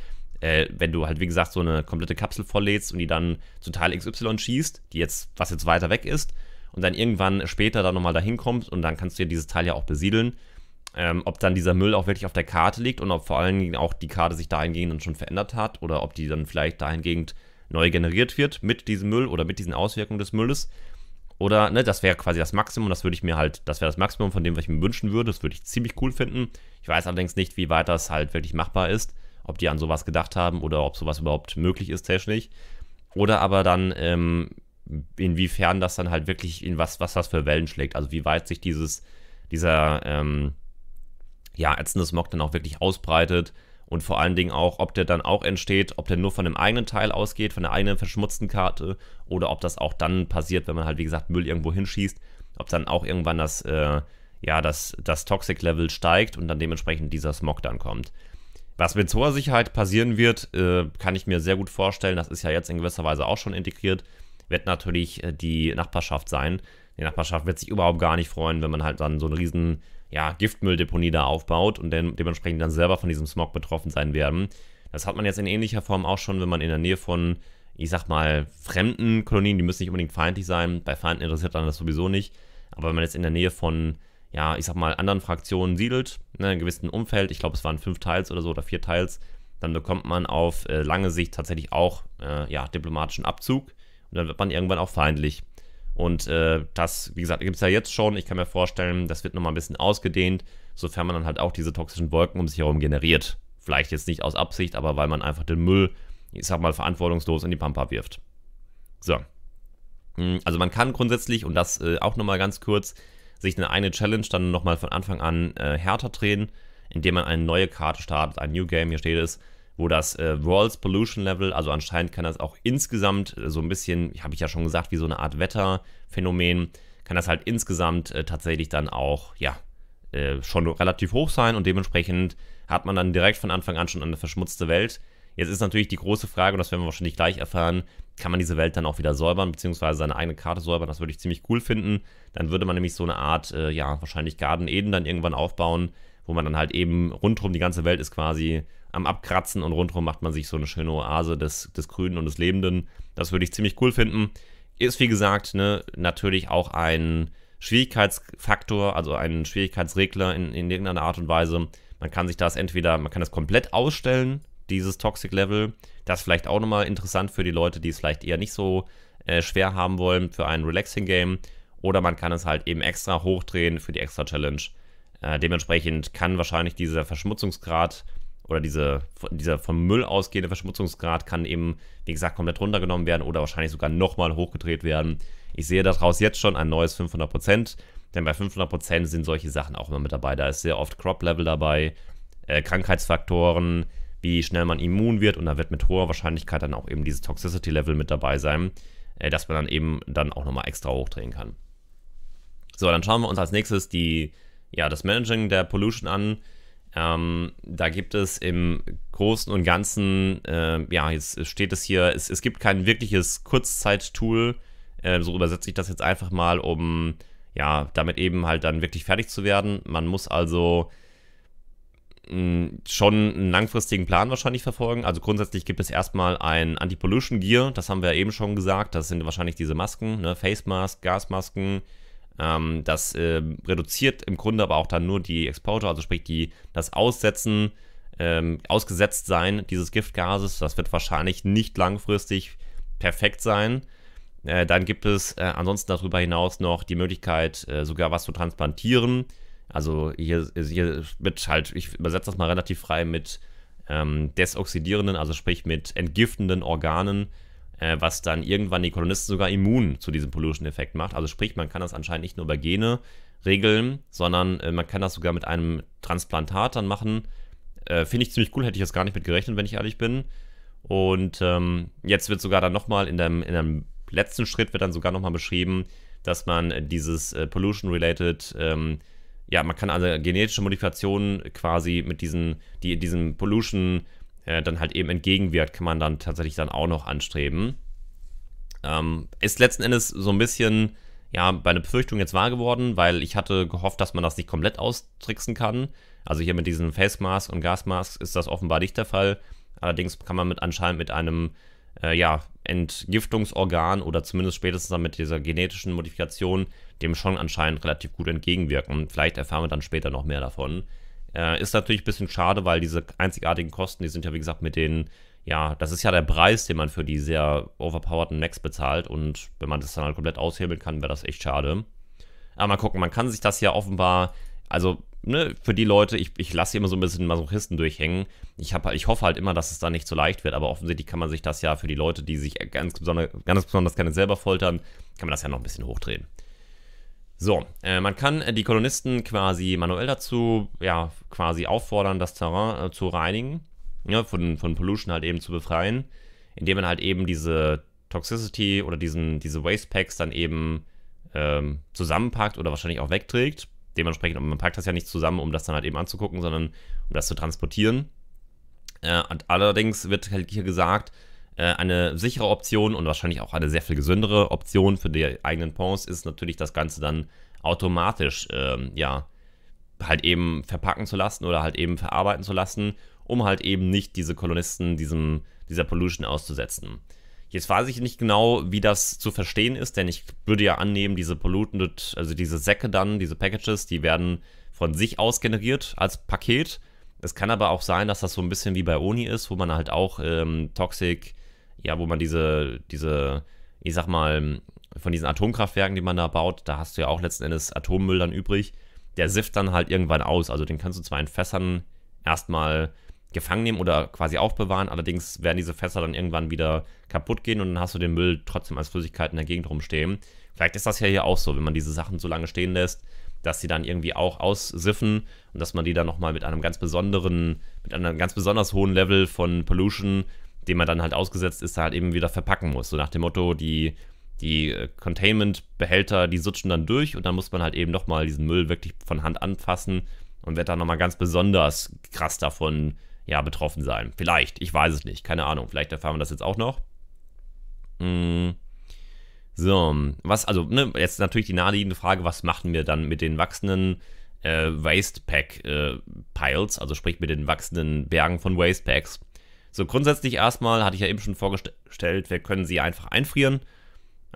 [SPEAKER 1] Äh, wenn du halt, wie gesagt, so eine komplette Kapsel volllädst und die dann zu Teil XY schießt, die jetzt, was jetzt weiter weg ist, und dann irgendwann später dann nochmal dahin kommst und dann kannst du ja dieses Teil ja auch besiedeln. Ähm, ob dann dieser Müll auch wirklich auf der Karte liegt und ob vor allen Dingen auch die Karte sich dahingehend dann schon verändert hat oder ob die dann vielleicht dahingehend neu generiert wird mit diesem Müll oder mit diesen Auswirkungen des Mülles. Oder, ne, das wäre quasi das Maximum, das würde ich mir halt, das wäre das Maximum von dem, was ich mir wünschen würde. Das würde ich ziemlich cool finden. Ich weiß allerdings nicht, wie weit das halt wirklich machbar ist, ob die an sowas gedacht haben oder ob sowas überhaupt möglich ist technisch. Oder aber dann, ähm, inwiefern das dann halt wirklich in was, was das für Wellen schlägt. Also wie weit sich dieses, dieser, ähm, ja, ätzende Smog dann auch wirklich ausbreitet und vor allen Dingen auch, ob der dann auch entsteht, ob der nur von dem eigenen Teil ausgeht, von der eigenen verschmutzten Karte oder ob das auch dann passiert, wenn man halt, wie gesagt, Müll irgendwo hinschießt, ob dann auch irgendwann das, äh, ja, das, das Toxic-Level steigt und dann dementsprechend dieser Smog dann kommt. Was mit hoher Sicherheit passieren wird, äh, kann ich mir sehr gut vorstellen. Das ist ja jetzt in gewisser Weise auch schon integriert. Wird natürlich äh, die Nachbarschaft sein. Die Nachbarschaft wird sich überhaupt gar nicht freuen, wenn man halt dann so einen riesen ja, Giftmülldeponie da aufbaut und de dementsprechend dann selber von diesem Smog betroffen sein werden. Das hat man jetzt in ähnlicher Form auch schon, wenn man in der Nähe von, ich sag mal, fremden Kolonien, die müssen nicht unbedingt feindlich sein, bei Feinden interessiert dann das sowieso nicht, aber wenn man jetzt in der Nähe von, ja, ich sag mal, anderen Fraktionen siedelt, ne, in einem gewissen Umfeld, ich glaube, es waren fünf Teils oder so oder vier Teils, dann bekommt man auf äh, lange Sicht tatsächlich auch, äh, ja, diplomatischen Abzug und dann wird man irgendwann auch feindlich. Und äh, das, wie gesagt, gibt es ja jetzt schon. Ich kann mir vorstellen, das wird nochmal ein bisschen ausgedehnt, sofern man dann halt auch diese toxischen Wolken um sich herum generiert. Vielleicht jetzt nicht aus Absicht, aber weil man einfach den Müll, ich sag mal, verantwortungslos in die Pampa wirft. So. Hm, also man kann grundsätzlich, und das äh, auch nochmal ganz kurz, sich eine eine Challenge dann nochmal von Anfang an äh, härter drehen, indem man eine neue Karte startet, ein New Game, hier steht es, wo das äh, World's Pollution Level, also anscheinend kann das auch insgesamt äh, so ein bisschen, habe ich ja schon gesagt, wie so eine Art Wetterphänomen, kann das halt insgesamt äh, tatsächlich dann auch, ja, äh, schon relativ hoch sein und dementsprechend hat man dann direkt von Anfang an schon eine verschmutzte Welt. Jetzt ist natürlich die große Frage, und das werden wir wahrscheinlich gleich erfahren, kann man diese Welt dann auch wieder säubern, beziehungsweise seine eigene Karte säubern, das würde ich ziemlich cool finden. Dann würde man nämlich so eine Art, äh, ja, wahrscheinlich Garden Eden dann irgendwann aufbauen, wo man dann halt eben rundherum die ganze Welt ist quasi am Abkratzen und rundherum macht man sich so eine schöne Oase des, des Grünen und des Lebenden. Das würde ich ziemlich cool finden. Ist wie gesagt ne, natürlich auch ein Schwierigkeitsfaktor, also ein Schwierigkeitsregler in, in irgendeiner Art und Weise. Man kann sich das entweder, man kann das komplett ausstellen, dieses Toxic Level. Das ist vielleicht auch nochmal interessant für die Leute, die es vielleicht eher nicht so äh, schwer haben wollen für ein Relaxing Game. Oder man kann es halt eben extra hochdrehen für die extra Challenge. Äh, dementsprechend kann wahrscheinlich dieser Verschmutzungsgrad oder diese, dieser vom Müll ausgehende Verschmutzungsgrad kann eben, wie gesagt, komplett runtergenommen werden oder wahrscheinlich sogar nochmal hochgedreht werden. Ich sehe daraus jetzt schon ein neues 500 Prozent. Denn bei 500% sind solche Sachen auch immer mit dabei. Da ist sehr oft Crop-Level dabei, äh, Krankheitsfaktoren, wie schnell man immun wird und da wird mit hoher Wahrscheinlichkeit dann auch eben dieses Toxicity-Level mit dabei sein, äh, dass man dann eben dann auch nochmal extra hochdrehen kann. So, dann schauen wir uns als nächstes die ja, das Managing der Pollution an. Ähm, da gibt es im Großen und Ganzen, äh, ja, jetzt steht es hier, es, es gibt kein wirkliches Kurzzeit-Tool. Äh, so übersetze ich das jetzt einfach mal, um ja, damit eben halt dann wirklich fertig zu werden. Man muss also mm, schon einen langfristigen Plan wahrscheinlich verfolgen. Also grundsätzlich gibt es erstmal ein Anti-Pollution-Gear, das haben wir eben schon gesagt. Das sind wahrscheinlich diese Masken, ne? Face-Mask, Gasmasken, ähm, das äh, reduziert im Grunde aber auch dann nur die Exposure, also sprich die, das Aussetzen, ähm, ausgesetzt sein dieses Giftgases. Das wird wahrscheinlich nicht langfristig perfekt sein. Äh, dann gibt es äh, ansonsten darüber hinaus noch die Möglichkeit, äh, sogar was zu transplantieren. Also hier, hier mit halt, ich übersetze das mal relativ frei mit ähm, desoxidierenden, also sprich mit entgiftenden Organen äh, was dann irgendwann die Kolonisten sogar immun zu diesem Pollution-Effekt macht. Also sprich, man kann das anscheinend nicht nur über Gene regeln, sondern äh, man kann das sogar mit einem Transplantat dann machen. Äh, Finde ich ziemlich cool, hätte ich das gar nicht mit gerechnet, wenn ich ehrlich bin. Und ähm, jetzt wird sogar dann nochmal in einem in dem letzten Schritt wird dann sogar nochmal beschrieben, dass man äh, dieses äh, Pollution-related, ähm, ja, man kann also genetische Modifikationen quasi mit diesen, die, diesem Pollution- äh, dann halt eben entgegenwirkt, kann man dann tatsächlich dann auch noch anstreben. Ähm, ist letzten Endes so ein bisschen, ja, meine Befürchtung jetzt wahr geworden, weil ich hatte gehofft, dass man das nicht komplett austricksen kann. Also hier mit diesen Face Masks und Gasmasks ist das offenbar nicht der Fall. Allerdings kann man mit anscheinend mit einem äh, ja, Entgiftungsorgan oder zumindest spätestens dann mit dieser genetischen Modifikation dem schon anscheinend relativ gut entgegenwirken. Vielleicht erfahren wir dann später noch mehr davon. Äh, ist natürlich ein bisschen schade, weil diese einzigartigen Kosten, die sind ja, wie gesagt, mit den, ja, das ist ja der Preis, den man für die sehr overpowerten Necks bezahlt. Und wenn man das dann halt komplett aushebeln kann, wäre das echt schade. Aber mal gucken, man kann sich das ja offenbar, also Ne, für die Leute, ich, ich lasse immer so ein bisschen Masochisten durchhängen. Ich, hab, ich hoffe halt immer, dass es da nicht so leicht wird, aber offensichtlich kann man sich das ja für die Leute, die sich ganz besonders, ganz besonders gerne selber foltern, kann man das ja noch ein bisschen hochdrehen. So, äh, man kann äh, die Kolonisten quasi manuell dazu, ja, quasi auffordern, das Terrain äh, zu reinigen, ja, ne, von, von Pollution halt eben zu befreien, indem man halt eben diese Toxicity oder diesen, diese Waste Packs dann eben ähm, zusammenpackt oder wahrscheinlich auch wegträgt. Dementsprechend, man packt das ja nicht zusammen, um das dann halt eben anzugucken, sondern um das zu transportieren. Äh, und allerdings wird halt hier gesagt, äh, eine sichere Option und wahrscheinlich auch eine sehr viel gesündere Option für die eigenen Ponds ist natürlich das Ganze dann automatisch, ähm, ja, halt eben verpacken zu lassen oder halt eben verarbeiten zu lassen, um halt eben nicht diese Kolonisten diesem, dieser Pollution auszusetzen. Jetzt weiß ich nicht genau, wie das zu verstehen ist, denn ich würde ja annehmen, diese Pollutant, also diese Säcke dann, diese Packages, die werden von sich aus generiert als Paket. Es kann aber auch sein, dass das so ein bisschen wie bei Oni ist, wo man halt auch ähm, Toxic ja, wo man diese, diese, ich sag mal, von diesen Atomkraftwerken, die man da baut, da hast du ja auch letzten Endes Atommüll dann übrig. Der sifft dann halt irgendwann aus. Also den kannst du zwar in Fässern erstmal gefangen nehmen oder quasi aufbewahren, allerdings werden diese Fässer dann irgendwann wieder kaputt gehen und dann hast du den Müll trotzdem als Flüssigkeit in der Gegend rumstehen. Vielleicht ist das ja hier auch so, wenn man diese Sachen so lange stehen lässt, dass sie dann irgendwie auch aussiffen und dass man die dann nochmal mit einem ganz besonderen, mit einem ganz besonders hohen Level von Pollution den man dann halt ausgesetzt ist, halt eben wieder verpacken muss. So nach dem Motto, die, die äh, Containment-Behälter, die sutschen dann durch und dann muss man halt eben nochmal diesen Müll wirklich von Hand anfassen und wird dann nochmal ganz besonders krass davon ja, betroffen sein. Vielleicht, ich weiß es nicht, keine Ahnung. Vielleicht erfahren wir das jetzt auch noch. Mm. So, was, also, ne, jetzt natürlich die naheliegende Frage, was machen wir dann mit den wachsenden äh, Waste Pack äh, Piles, also sprich mit den wachsenden Bergen von Waste Packs? So, grundsätzlich erstmal hatte ich ja eben schon vorgestellt, wir können sie einfach einfrieren.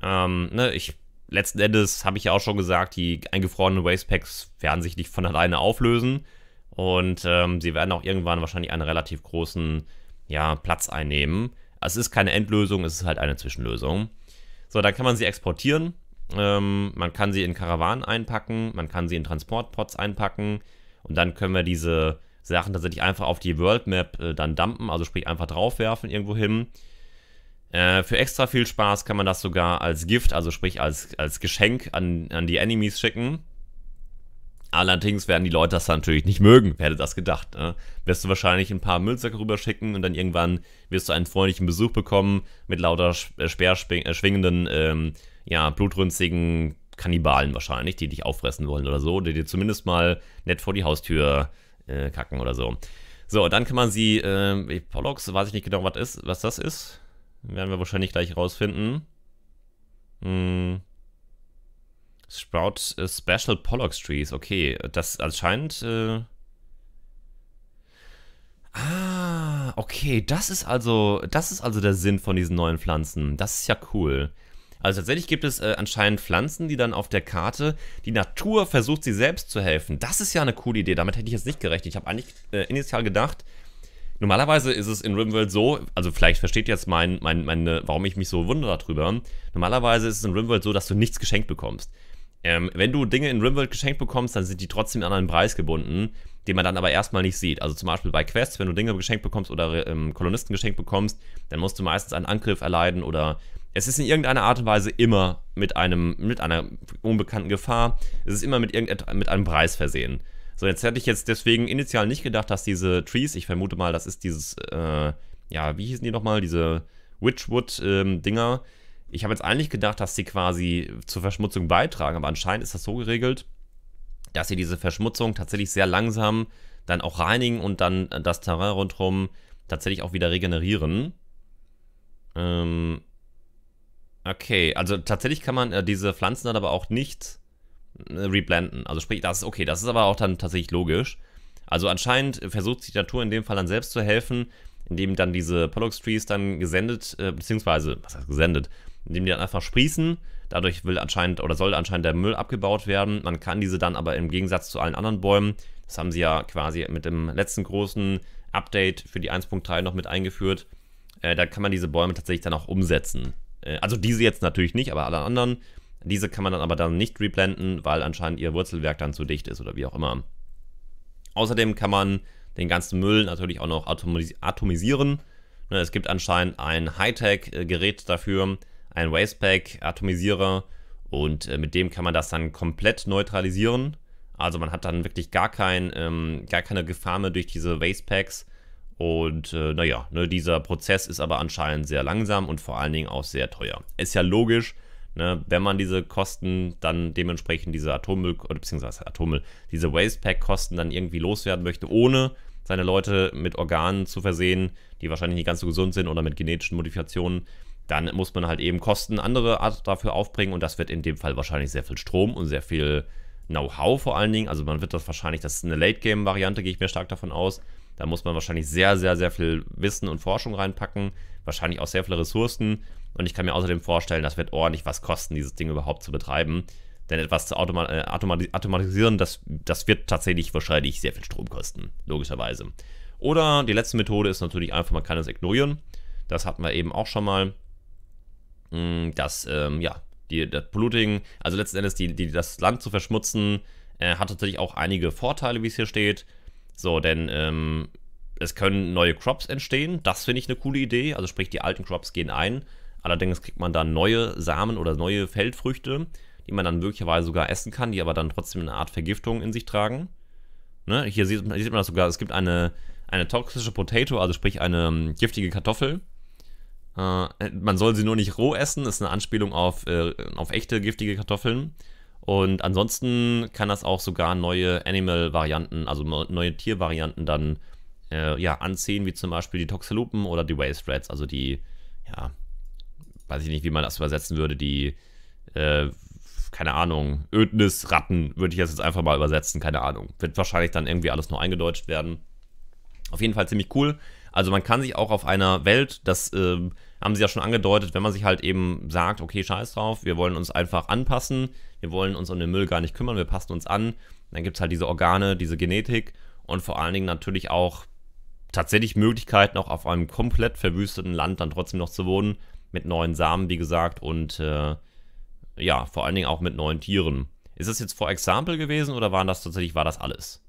[SPEAKER 1] Ähm, ne, ich, letzten Endes habe ich ja auch schon gesagt, die eingefrorenen Wastepacks werden sich nicht von alleine auflösen. Und ähm, sie werden auch irgendwann wahrscheinlich einen relativ großen ja, Platz einnehmen. Also es ist keine Endlösung, es ist halt eine Zwischenlösung. So, dann kann man sie exportieren. Ähm, man kann sie in Karawanen einpacken, man kann sie in Transportpots einpacken. Und dann können wir diese Sachen tatsächlich einfach auf die World Map äh, dann dumpen, also sprich einfach draufwerfen irgendwo hin. Äh, für extra viel Spaß kann man das sogar als Gift, also sprich als, als Geschenk an, an die Enemies schicken. Allerdings werden die Leute das natürlich nicht mögen, wer hätte das gedacht. Ne? Wirst du wahrscheinlich ein paar Müllsäcke rüberschicken und dann irgendwann wirst du einen freundlichen Besuch bekommen mit lauter äh, speerschwingenden, äh, ähm, ja, blutrünstigen Kannibalen wahrscheinlich, die dich auffressen wollen oder so, die dir zumindest mal nett vor die Haustür äh, äh, kacken oder so. So, dann kann man sie, äh, Pollux, weiß ich nicht genau, was ist, was das ist. Werden wir wahrscheinlich gleich rausfinden. Hm. Sprout äh, Special Pollux Trees, okay. Das anscheinend. Äh ah, okay, das ist also, das ist also der Sinn von diesen neuen Pflanzen. Das ist ja cool. Also tatsächlich gibt es äh, anscheinend Pflanzen, die dann auf der Karte die Natur versucht, sie selbst zu helfen. Das ist ja eine coole Idee. Damit hätte ich jetzt nicht gerechnet. Ich habe eigentlich äh, initial gedacht, Normalerweise ist es in RimWorld so, also vielleicht versteht jetzt mein, mein, meine, warum ich mich so wundere darüber. Normalerweise ist es in RimWorld so, dass du nichts geschenkt bekommst. Ähm, wenn du Dinge in RimWorld geschenkt bekommst, dann sind die trotzdem an einen Preis gebunden, den man dann aber erstmal nicht sieht. Also zum Beispiel bei Quests, wenn du Dinge geschenkt bekommst oder ähm, Kolonisten geschenkt bekommst, dann musst du meistens einen Angriff erleiden oder es ist in irgendeiner Art und Weise immer mit einem, mit einer unbekannten Gefahr, es ist immer mit mit einem Preis versehen. So, jetzt hätte ich jetzt deswegen initial nicht gedacht, dass diese Trees, ich vermute mal, das ist dieses, äh, ja, wie hießen die nochmal, diese Witchwood-Dinger. Ähm, ich habe jetzt eigentlich gedacht, dass sie quasi zur Verschmutzung beitragen, aber anscheinend ist das so geregelt, dass sie diese Verschmutzung tatsächlich sehr langsam dann auch reinigen und dann das Terrain rundherum tatsächlich auch wieder regenerieren. Ähm, Okay, also tatsächlich kann man äh, diese Pflanzen dann aber auch nicht äh, reblenden. Also sprich, das ist okay, das ist aber auch dann tatsächlich logisch. Also anscheinend äh, versucht sich die Natur in dem Fall dann selbst zu helfen, indem dann diese Pollux Trees dann gesendet, äh, beziehungsweise, was heißt gesendet, indem die dann einfach sprießen. Dadurch will anscheinend oder soll anscheinend der Müll abgebaut werden. Man kann diese dann aber im Gegensatz zu allen anderen Bäumen, das haben sie ja quasi mit dem letzten großen Update für die 1.3 noch mit eingeführt, äh, da kann man diese Bäume tatsächlich dann auch umsetzen. Äh, also diese jetzt natürlich nicht, aber alle anderen. Diese kann man dann aber dann nicht reblenden, weil anscheinend ihr Wurzelwerk dann zu dicht ist oder wie auch immer. Außerdem kann man den ganzen Müll natürlich auch noch atomis atomisieren. Ne, es gibt anscheinend ein Hightech-Gerät dafür, ein Wastepack-Atomisierer und äh, mit dem kann man das dann komplett neutralisieren. Also man hat dann wirklich gar, kein, ähm, gar keine Gefahr mehr durch diese Wastepacks. Und äh, naja, ne, dieser Prozess ist aber anscheinend sehr langsam und vor allen Dingen auch sehr teuer. Ist ja logisch, ne, wenn man diese Kosten dann dementsprechend diese Atommüll, oder beziehungsweise Atommüll, diese Wastepack-Kosten dann irgendwie loswerden möchte, ohne seine Leute mit Organen zu versehen, die wahrscheinlich nicht ganz so gesund sind oder mit genetischen Modifikationen, dann muss man halt eben Kosten andere Art dafür aufbringen und das wird in dem Fall wahrscheinlich sehr viel Strom und sehr viel Know-how vor allen Dingen. Also man wird das wahrscheinlich, das ist eine Late-Game-Variante, gehe ich mir stark davon aus. Da muss man wahrscheinlich sehr, sehr, sehr viel Wissen und Forschung reinpacken, wahrscheinlich auch sehr viele Ressourcen. Und ich kann mir außerdem vorstellen, das wird ordentlich was kosten, dieses Ding überhaupt zu betreiben. Denn etwas zu automa äh, automatisieren, das, das wird tatsächlich wahrscheinlich sehr viel Strom kosten, logischerweise. Oder die letzte Methode ist natürlich einfach, man kann es ignorieren. Das hatten wir eben auch schon mal. Mm, das, ähm, ja, die, das Polluting, also letzten Endes die, die, das Land zu verschmutzen, äh, hat natürlich auch einige Vorteile, wie es hier steht. So, denn ähm, es können neue Crops entstehen. Das finde ich eine coole Idee. Also sprich, die alten Crops gehen ein. Allerdings kriegt man dann neue Samen oder neue Feldfrüchte, die man dann möglicherweise sogar essen kann, die aber dann trotzdem eine Art Vergiftung in sich tragen. Ne? Hier sieht, sieht man das sogar, es gibt eine, eine toxische Potato, also sprich eine ähm, giftige Kartoffel. Äh, man soll sie nur nicht roh essen, ist eine Anspielung auf, äh, auf echte giftige Kartoffeln. Und ansonsten kann das auch sogar neue Animal-Varianten, also neue Tiervarianten dann äh, ja, anziehen, wie zum Beispiel die Toxalupen oder die Waste Rats, also die, ja, weiß ich nicht, wie man das übersetzen würde, die, äh, keine Ahnung, Ödnisratten würde ich das jetzt einfach mal übersetzen, keine Ahnung. Wird wahrscheinlich dann irgendwie alles nur eingedeutscht werden. Auf jeden Fall ziemlich cool. Also man kann sich auch auf einer Welt, das äh, haben sie ja schon angedeutet, wenn man sich halt eben sagt, okay, scheiß drauf, wir wollen uns einfach anpassen, wir wollen uns um den Müll gar nicht kümmern, wir passen uns an. Dann gibt es halt diese Organe, diese Genetik und vor allen Dingen natürlich auch tatsächlich Möglichkeiten, auch auf einem komplett verwüsteten Land dann trotzdem noch zu wohnen, mit neuen Samen, wie gesagt, und äh, ja, vor allen Dingen auch mit neuen Tieren. Ist das jetzt for example gewesen oder waren das tatsächlich, war das alles?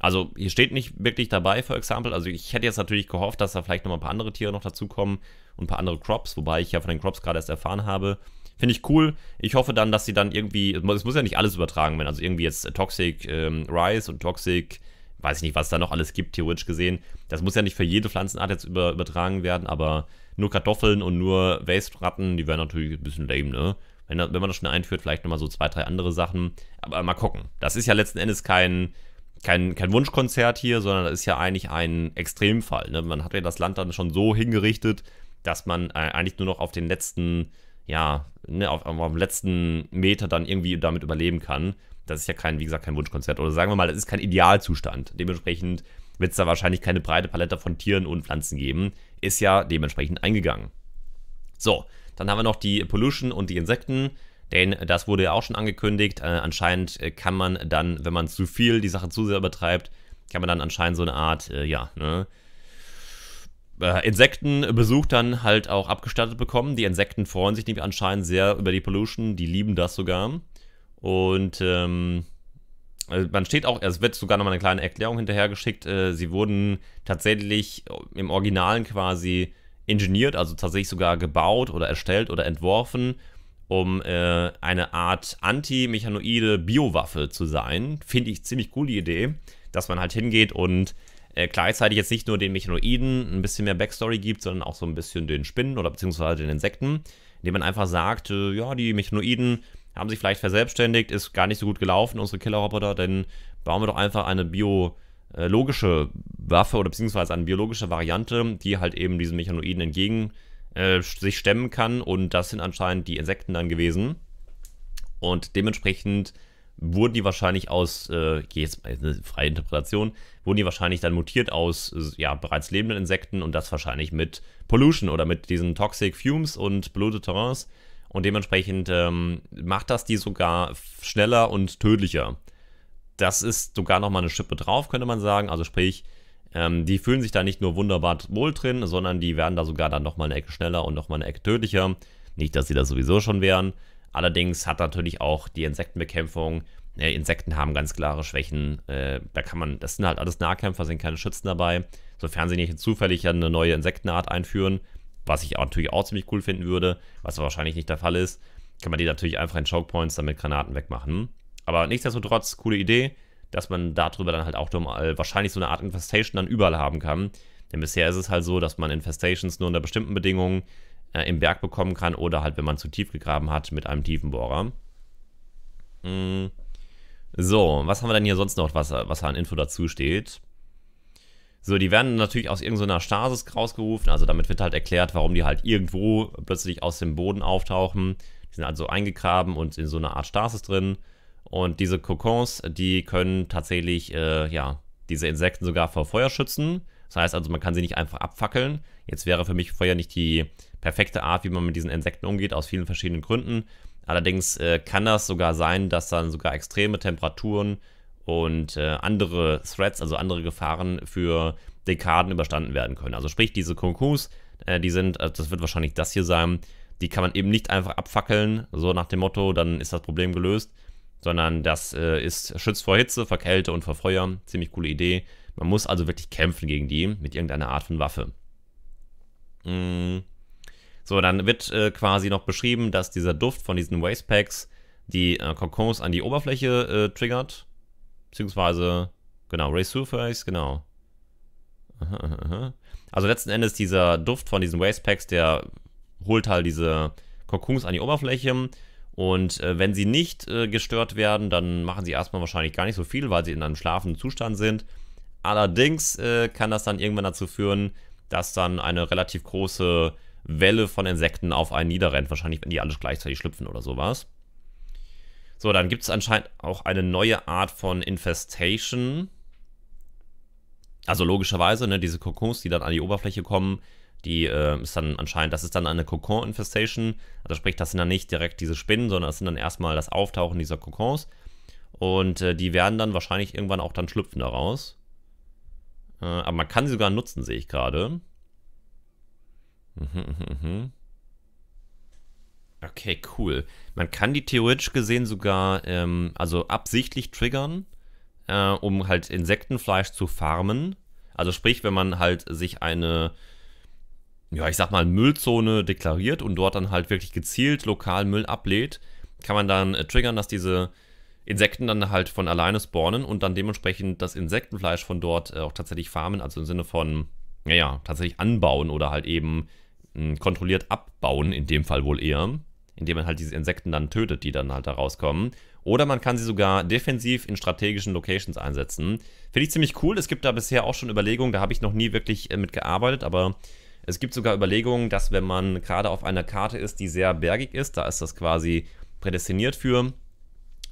[SPEAKER 1] Also hier steht nicht wirklich dabei, for example. Also ich hätte jetzt natürlich gehofft, dass da vielleicht nochmal ein paar andere Tiere noch dazukommen und ein paar andere Crops, wobei ich ja von den Crops gerade erst erfahren habe, Finde ich cool. Ich hoffe dann, dass sie dann irgendwie, es muss ja nicht alles übertragen werden, also irgendwie jetzt äh, Toxic ähm, Rice und Toxic, weiß ich nicht, was da noch alles gibt, theoretisch gesehen. Das muss ja nicht für jede Pflanzenart jetzt über, übertragen werden, aber nur Kartoffeln und nur Waste-Ratten, die wären natürlich ein bisschen lame, ne? Wenn, wenn man das schon einführt, vielleicht nochmal so zwei, drei andere Sachen. Aber mal gucken. Das ist ja letzten Endes kein, kein, kein Wunschkonzert hier, sondern das ist ja eigentlich ein Extremfall. Ne? Man hat ja das Land dann schon so hingerichtet, dass man äh, eigentlich nur noch auf den letzten ja, ne, auf, auf, dem letzten Meter dann irgendwie damit überleben kann. Das ist ja kein, wie gesagt, kein Wunschkonzert. Oder sagen wir mal, das ist kein Idealzustand. Dementsprechend wird es da wahrscheinlich keine breite Palette von Tieren und Pflanzen geben. Ist ja dementsprechend eingegangen. So, dann haben wir noch die Pollution und die Insekten. Denn das wurde ja auch schon angekündigt. Äh, anscheinend äh, kann man dann, wenn man zu viel die Sache zu sehr übertreibt, kann man dann anscheinend so eine Art, äh, ja, ne, äh, Insektenbesuch dann halt auch abgestattet bekommen. Die Insekten freuen sich nämlich anscheinend sehr über die Pollution, die lieben das sogar. Und ähm, also man steht auch, es wird sogar nochmal eine kleine Erklärung hinterhergeschickt. Äh, sie wurden tatsächlich im Originalen quasi ingeniert, also tatsächlich sogar gebaut oder erstellt oder entworfen, um äh, eine Art anti-mechanoide Biowaffe zu sein. Finde ich ziemlich cool die Idee, dass man halt hingeht und äh, gleichzeitig jetzt nicht nur den Mechanoiden ein bisschen mehr Backstory gibt, sondern auch so ein bisschen den Spinnen oder beziehungsweise den Insekten, indem man einfach sagt, äh, ja, die Mechanoiden haben sich vielleicht verselbstständigt, ist gar nicht so gut gelaufen, unsere Killerroboter, denn bauen wir doch einfach eine biologische Waffe oder beziehungsweise eine biologische Variante, die halt eben diesen Mechanoiden entgegen äh, sich stemmen kann und das sind anscheinend die Insekten dann gewesen. Und dementsprechend wurden die wahrscheinlich aus, äh, jetzt eine freie Interpretation, wurden die wahrscheinlich dann mutiert aus äh, ja, bereits lebenden Insekten und das wahrscheinlich mit Pollution oder mit diesen Toxic Fumes und Blue Terrains. Und dementsprechend ähm, macht das die sogar schneller und tödlicher. Das ist sogar nochmal eine Schippe drauf, könnte man sagen. Also sprich, ähm, die fühlen sich da nicht nur wunderbar wohl drin, sondern die werden da sogar dann nochmal eine Ecke schneller und nochmal eine Ecke tödlicher. Nicht, dass sie das sowieso schon wären. Allerdings hat natürlich auch die Insektenbekämpfung, äh, Insekten haben ganz klare Schwächen. Äh, da kann man, das sind halt alles Nahkämpfer, sind keine Schützen dabei. Sofern sie nicht zufällig eine neue Insektenart einführen, was ich auch, natürlich auch ziemlich cool finden würde, was aber wahrscheinlich nicht der Fall ist, kann man die natürlich einfach in Chokepoints dann mit Granaten wegmachen. Aber nichtsdestotrotz, coole Idee, dass man darüber dann halt auch wahrscheinlich so eine Art Infestation dann überall haben kann. Denn bisher ist es halt so, dass man Infestations nur unter bestimmten Bedingungen äh, im Berg bekommen kann oder halt, wenn man zu tief gegraben hat, mit einem Tiefenbohrer. Mm. So, was haben wir denn hier sonst noch, was, was an Info dazu steht? So, die werden natürlich aus irgendeiner Stasis rausgerufen, also damit wird halt erklärt, warum die halt irgendwo plötzlich aus dem Boden auftauchen. Die sind also eingegraben und in so einer Art Stasis drin. Und diese Kokons, die können tatsächlich, äh, ja, diese Insekten sogar vor Feuer schützen. Das heißt also, man kann sie nicht einfach abfackeln. Jetzt wäre für mich Feuer nicht die perfekte Art, wie man mit diesen Insekten umgeht, aus vielen verschiedenen Gründen. Allerdings äh, kann das sogar sein, dass dann sogar extreme Temperaturen und äh, andere Threats, also andere Gefahren für Dekaden überstanden werden können. Also sprich, diese Kunkus, äh, die sind, äh, das wird wahrscheinlich das hier sein, die kann man eben nicht einfach abfackeln, so nach dem Motto, dann ist das Problem gelöst, sondern das äh, ist schützt vor Hitze, vor Kälte und vor Feuer. Ziemlich coole Idee. Man muss also wirklich kämpfen gegen die mit irgendeiner Art von Waffe. Mmh. So, dann wird äh, quasi noch beschrieben, dass dieser Duft von diesen Wastepacks die äh, Kokons an die Oberfläche äh, triggert. Beziehungsweise, genau, Ray Surface, genau. Also letzten Endes dieser Duft von diesen Wastepacks, der holt halt diese Kokons an die Oberfläche. Und äh, wenn sie nicht äh, gestört werden, dann machen sie erstmal wahrscheinlich gar nicht so viel, weil sie in einem schlafenden Zustand sind. Allerdings äh, kann das dann irgendwann dazu führen, dass dann eine relativ große Welle von Insekten auf einen niederrennt. Wahrscheinlich, wenn die alles gleichzeitig schlüpfen oder sowas. So, dann gibt es anscheinend auch eine neue Art von Infestation. Also logischerweise, ne, diese Kokons, die dann an die Oberfläche kommen, die äh, ist dann anscheinend, das ist dann eine Kokon-Infestation. Also sprich, das sind dann nicht direkt diese Spinnen, sondern das sind dann erstmal das Auftauchen dieser Kokons. Und äh, die werden dann wahrscheinlich irgendwann auch dann schlüpfen daraus. Äh, aber man kann sie sogar nutzen, sehe ich gerade. Mhm, mh, mh. Okay, cool. Man kann die theoretisch gesehen sogar ähm, also absichtlich triggern, äh, um halt Insektenfleisch zu farmen. Also sprich, wenn man halt sich eine, ja, ich sag mal, Müllzone deklariert und dort dann halt wirklich gezielt lokal Müll ablädt, kann man dann äh, triggern, dass diese Insekten dann halt von alleine spawnen und dann dementsprechend das Insektenfleisch von dort äh, auch tatsächlich farmen, also im Sinne von, naja, tatsächlich anbauen oder halt eben ähm, kontrolliert abbauen, in dem Fall wohl eher, indem man halt diese Insekten dann tötet, die dann halt da rauskommen. Oder man kann sie sogar defensiv in strategischen Locations einsetzen. Finde ich ziemlich cool. Es gibt da bisher auch schon Überlegungen, da habe ich noch nie wirklich äh, mit gearbeitet, aber es gibt sogar Überlegungen, dass wenn man gerade auf einer Karte ist, die sehr bergig ist, da ist das quasi prädestiniert für,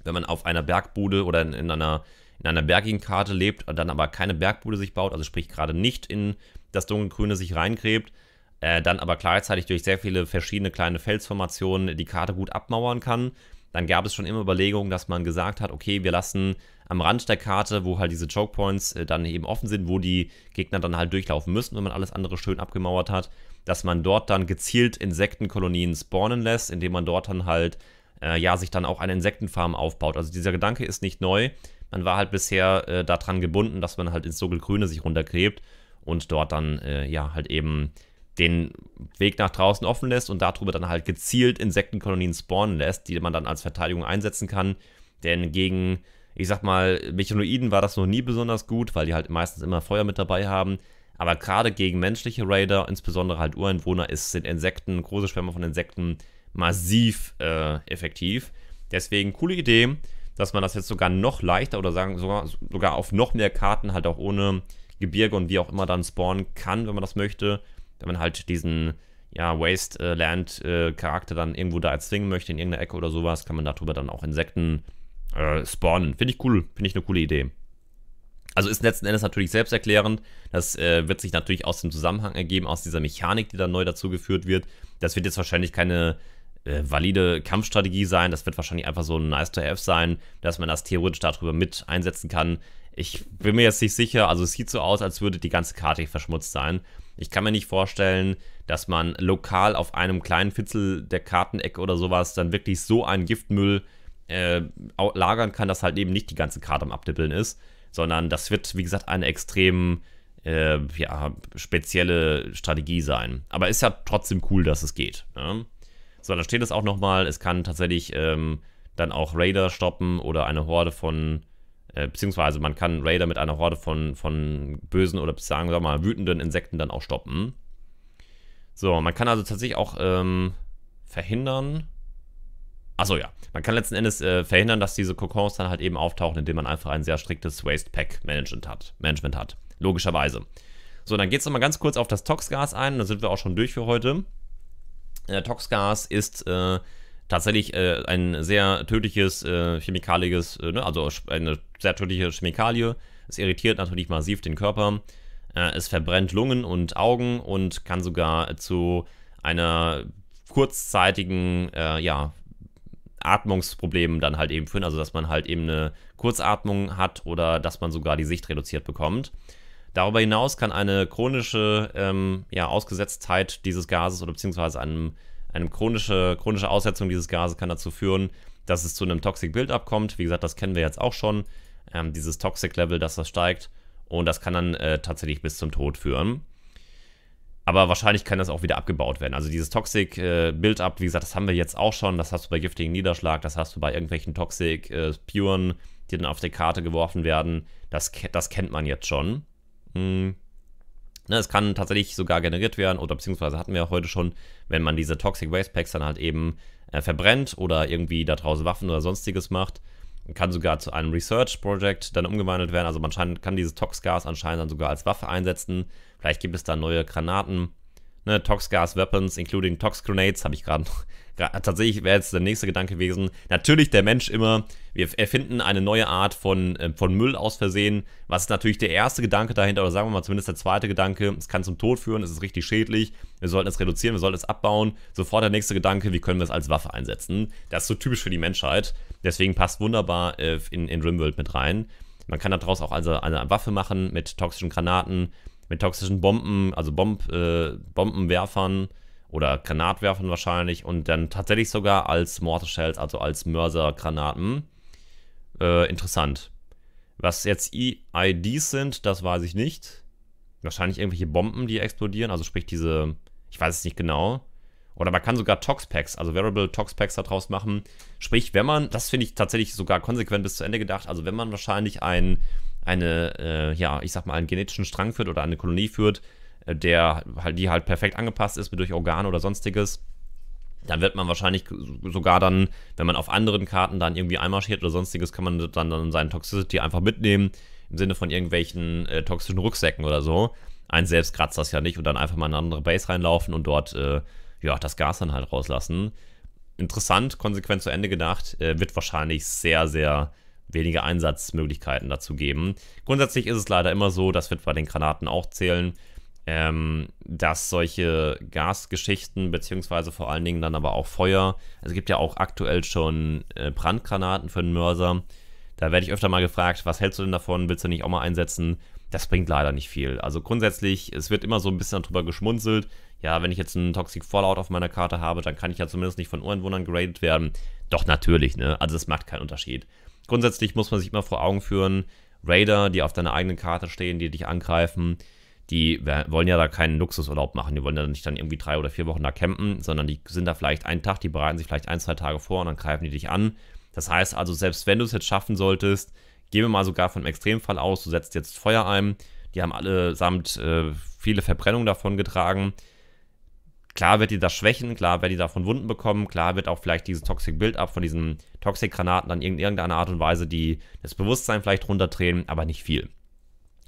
[SPEAKER 1] wenn man auf einer Bergbude oder in, in einer in einer bergigen Karte lebt, dann aber keine Bergbude sich baut, also sprich gerade nicht in das dunkelgrüne sich reingräbt, äh, dann aber gleichzeitig durch sehr viele verschiedene kleine Felsformationen die Karte gut abmauern kann. Dann gab es schon immer Überlegungen, dass man gesagt hat, okay, wir lassen am Rand der Karte, wo halt diese Choke Points äh, dann eben offen sind, wo die Gegner dann halt durchlaufen müssen, wenn man alles andere schön abgemauert hat, dass man dort dann gezielt Insektenkolonien spawnen lässt, indem man dort dann halt äh, ja sich dann auch eine Insektenfarm aufbaut. Also dieser Gedanke ist nicht neu. Man war halt bisher äh, daran gebunden, dass man halt ins Dunkelgrüne sich runtergräbt und dort dann äh, ja halt eben den Weg nach draußen offen lässt und darüber dann halt gezielt Insektenkolonien spawnen lässt, die man dann als Verteidigung einsetzen kann. Denn gegen, ich sag mal, Mechanoiden war das noch nie besonders gut, weil die halt meistens immer Feuer mit dabei haben. Aber gerade gegen menschliche Raider, insbesondere halt Ureinwohner, ist, sind Insekten, große Schwärme von Insekten massiv äh, effektiv. Deswegen coole Idee, dass man das jetzt sogar noch leichter oder sagen sogar, sogar auf noch mehr Karten halt auch ohne Gebirge und wie auch immer dann spawnen kann, wenn man das möchte wenn man halt diesen ja, Wasteland-Charakter äh, äh, dann irgendwo da erzwingen möchte, in irgendeiner Ecke oder sowas, kann man darüber dann auch Insekten äh, spawnen. Finde ich cool, finde ich eine coole Idee. Also ist letzten Endes natürlich selbsterklärend. Das äh, wird sich natürlich aus dem Zusammenhang ergeben, aus dieser Mechanik, die dann neu dazugeführt wird. Das wird jetzt wahrscheinlich keine äh, valide Kampfstrategie sein. Das wird wahrscheinlich einfach so ein nice to have sein, dass man das theoretisch darüber mit einsetzen kann. Ich bin mir jetzt nicht sicher, also es sieht so aus, als würde die ganze Karte verschmutzt sein. Ich kann mir nicht vorstellen, dass man lokal auf einem kleinen Fitzel der Kartenecke oder sowas dann wirklich so einen Giftmüll äh, lagern kann, dass halt eben nicht die ganze Karte am Abdippeln ist, sondern das wird, wie gesagt, eine extrem äh, ja, spezielle Strategie sein. Aber ist ja trotzdem cool, dass es geht. Ne? So, dann steht es auch nochmal, es kann tatsächlich ähm, dann auch Raider stoppen oder eine Horde von äh, beziehungsweise man kann Raider mit einer Horde von, von bösen oder sagen wir mal wütenden Insekten dann auch stoppen. So, man kann also tatsächlich auch ähm, verhindern. Achso, ja. Man kann letzten Endes äh, verhindern, dass diese Kokons dann halt eben auftauchen, indem man einfach ein sehr striktes Waste Pack Management hat. Management hat. Logischerweise. So, dann geht es nochmal ganz kurz auf das Toxgas ein. Da sind wir auch schon durch für heute. Äh, Toxgas ist äh, tatsächlich äh, ein sehr tödliches, äh, chemikalisches, ne? also eine natürliche Chemikalie. Es irritiert natürlich massiv den Körper. Äh, es verbrennt Lungen und Augen und kann sogar zu einer kurzzeitigen äh, ja, Atmungsproblemen dann halt eben führen. Also, dass man halt eben eine Kurzatmung hat oder dass man sogar die Sicht reduziert bekommt. Darüber hinaus kann eine chronische ähm, ja, Ausgesetztheit dieses Gases oder beziehungsweise einem, eine chronische, chronische Aussetzung dieses Gases kann dazu führen, dass es zu einem Toxic Build-up kommt. Wie gesagt, das kennen wir jetzt auch schon ähm, dieses Toxic-Level, dass das steigt. Und das kann dann äh, tatsächlich bis zum Tod führen. Aber wahrscheinlich kann das auch wieder abgebaut werden. Also dieses Toxic-Build-Up, äh, wie gesagt, das haben wir jetzt auch schon. Das hast du bei giftigen Niederschlag, das hast du bei irgendwelchen Toxic-Puren, äh, die dann auf die Karte geworfen werden. Das, das kennt man jetzt schon. Hm. Ne, es kann tatsächlich sogar generiert werden oder beziehungsweise hatten wir auch heute schon, wenn man diese Toxic Waste Packs dann halt eben äh, verbrennt oder irgendwie da draußen Waffen oder sonstiges macht, kann sogar zu einem Research Project dann umgewandelt werden. Also man kann dieses Toxgas anscheinend dann sogar als Waffe einsetzen. Vielleicht gibt es da neue Granaten. Ne, Toxgas Weapons, including Tox Grenades, habe ich gerade noch. Tatsächlich wäre jetzt der nächste Gedanke gewesen. Natürlich der Mensch immer, wir erfinden eine neue Art von, äh, von Müll aus Versehen. Was ist natürlich der erste Gedanke dahinter, oder sagen wir mal zumindest der zweite Gedanke, es kann zum Tod führen, es ist richtig schädlich, wir sollten es reduzieren, wir sollten es abbauen. Sofort der nächste Gedanke, wie können wir es als Waffe einsetzen? Das ist so typisch für die Menschheit. Deswegen passt wunderbar äh, in, in Rimworld mit rein. Man kann daraus auch also eine Waffe machen mit toxischen Granaten, mit toxischen Bomben, also Bomb, äh, Bombenwerfern oder Granatwerfern wahrscheinlich und dann tatsächlich sogar als Mortar Shells, also als Mörsergranaten. Äh, interessant. Was jetzt EIDs sind, das weiß ich nicht. Wahrscheinlich irgendwelche Bomben, die explodieren, also sprich diese, ich weiß es nicht genau. Oder man kann sogar Toxpacks, also Variable Toxpacks daraus machen. Sprich, wenn man, das finde ich tatsächlich sogar konsequent bis zu Ende gedacht, also wenn man wahrscheinlich ein, eine, äh, ja, ich sag mal, einen genetischen Strang führt oder eine Kolonie führt, äh, der, halt, die halt perfekt angepasst ist durch Organe oder sonstiges, dann wird man wahrscheinlich sogar dann, wenn man auf anderen Karten dann irgendwie einmarschiert oder sonstiges, kann man dann, dann seinen Toxicity einfach mitnehmen, im Sinne von irgendwelchen äh, toxischen Rucksäcken oder so. Ein selbst kratzt das ja nicht und dann einfach mal in eine andere Base reinlaufen und dort äh, ja, das Gas dann halt rauslassen. Interessant, konsequent zu Ende gedacht, äh, wird wahrscheinlich sehr, sehr wenige Einsatzmöglichkeiten dazu geben. Grundsätzlich ist es leider immer so, das wird bei den Granaten auch zählen, ähm, dass solche Gasgeschichten, beziehungsweise vor allen Dingen dann aber auch Feuer, also es gibt ja auch aktuell schon äh, Brandgranaten für den Mörser. Da werde ich öfter mal gefragt, was hältst du denn davon? Willst du nicht auch mal einsetzen? Das bringt leider nicht viel. Also grundsätzlich, es wird immer so ein bisschen darüber geschmunzelt ja, wenn ich jetzt einen Toxic Fallout auf meiner Karte habe, dann kann ich ja zumindest nicht von Ureinwohnern geradet werden. Doch natürlich, ne? Also es macht keinen Unterschied. Grundsätzlich muss man sich immer vor Augen führen, Raider, die auf deiner eigenen Karte stehen, die dich angreifen, die wollen ja da keinen Luxusurlaub machen. Die wollen ja nicht dann irgendwie drei oder vier Wochen da campen, sondern die sind da vielleicht einen Tag, die bereiten sich vielleicht ein, zwei Tage vor und dann greifen die dich an. Das heißt also, selbst wenn du es jetzt schaffen solltest, gehen wir mal sogar von einem Extremfall aus, du setzt jetzt Feuer ein, die haben allesamt äh, viele Verbrennungen davon getragen, Klar wird die das schwächen, klar werden die davon Wunden bekommen, klar wird auch vielleicht dieses Toxic Build-Up von diesen Toxic-Granaten dann in irgendeiner Art und Weise die, das Bewusstsein vielleicht runterdrehen, aber nicht viel.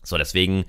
[SPEAKER 1] So, deswegen,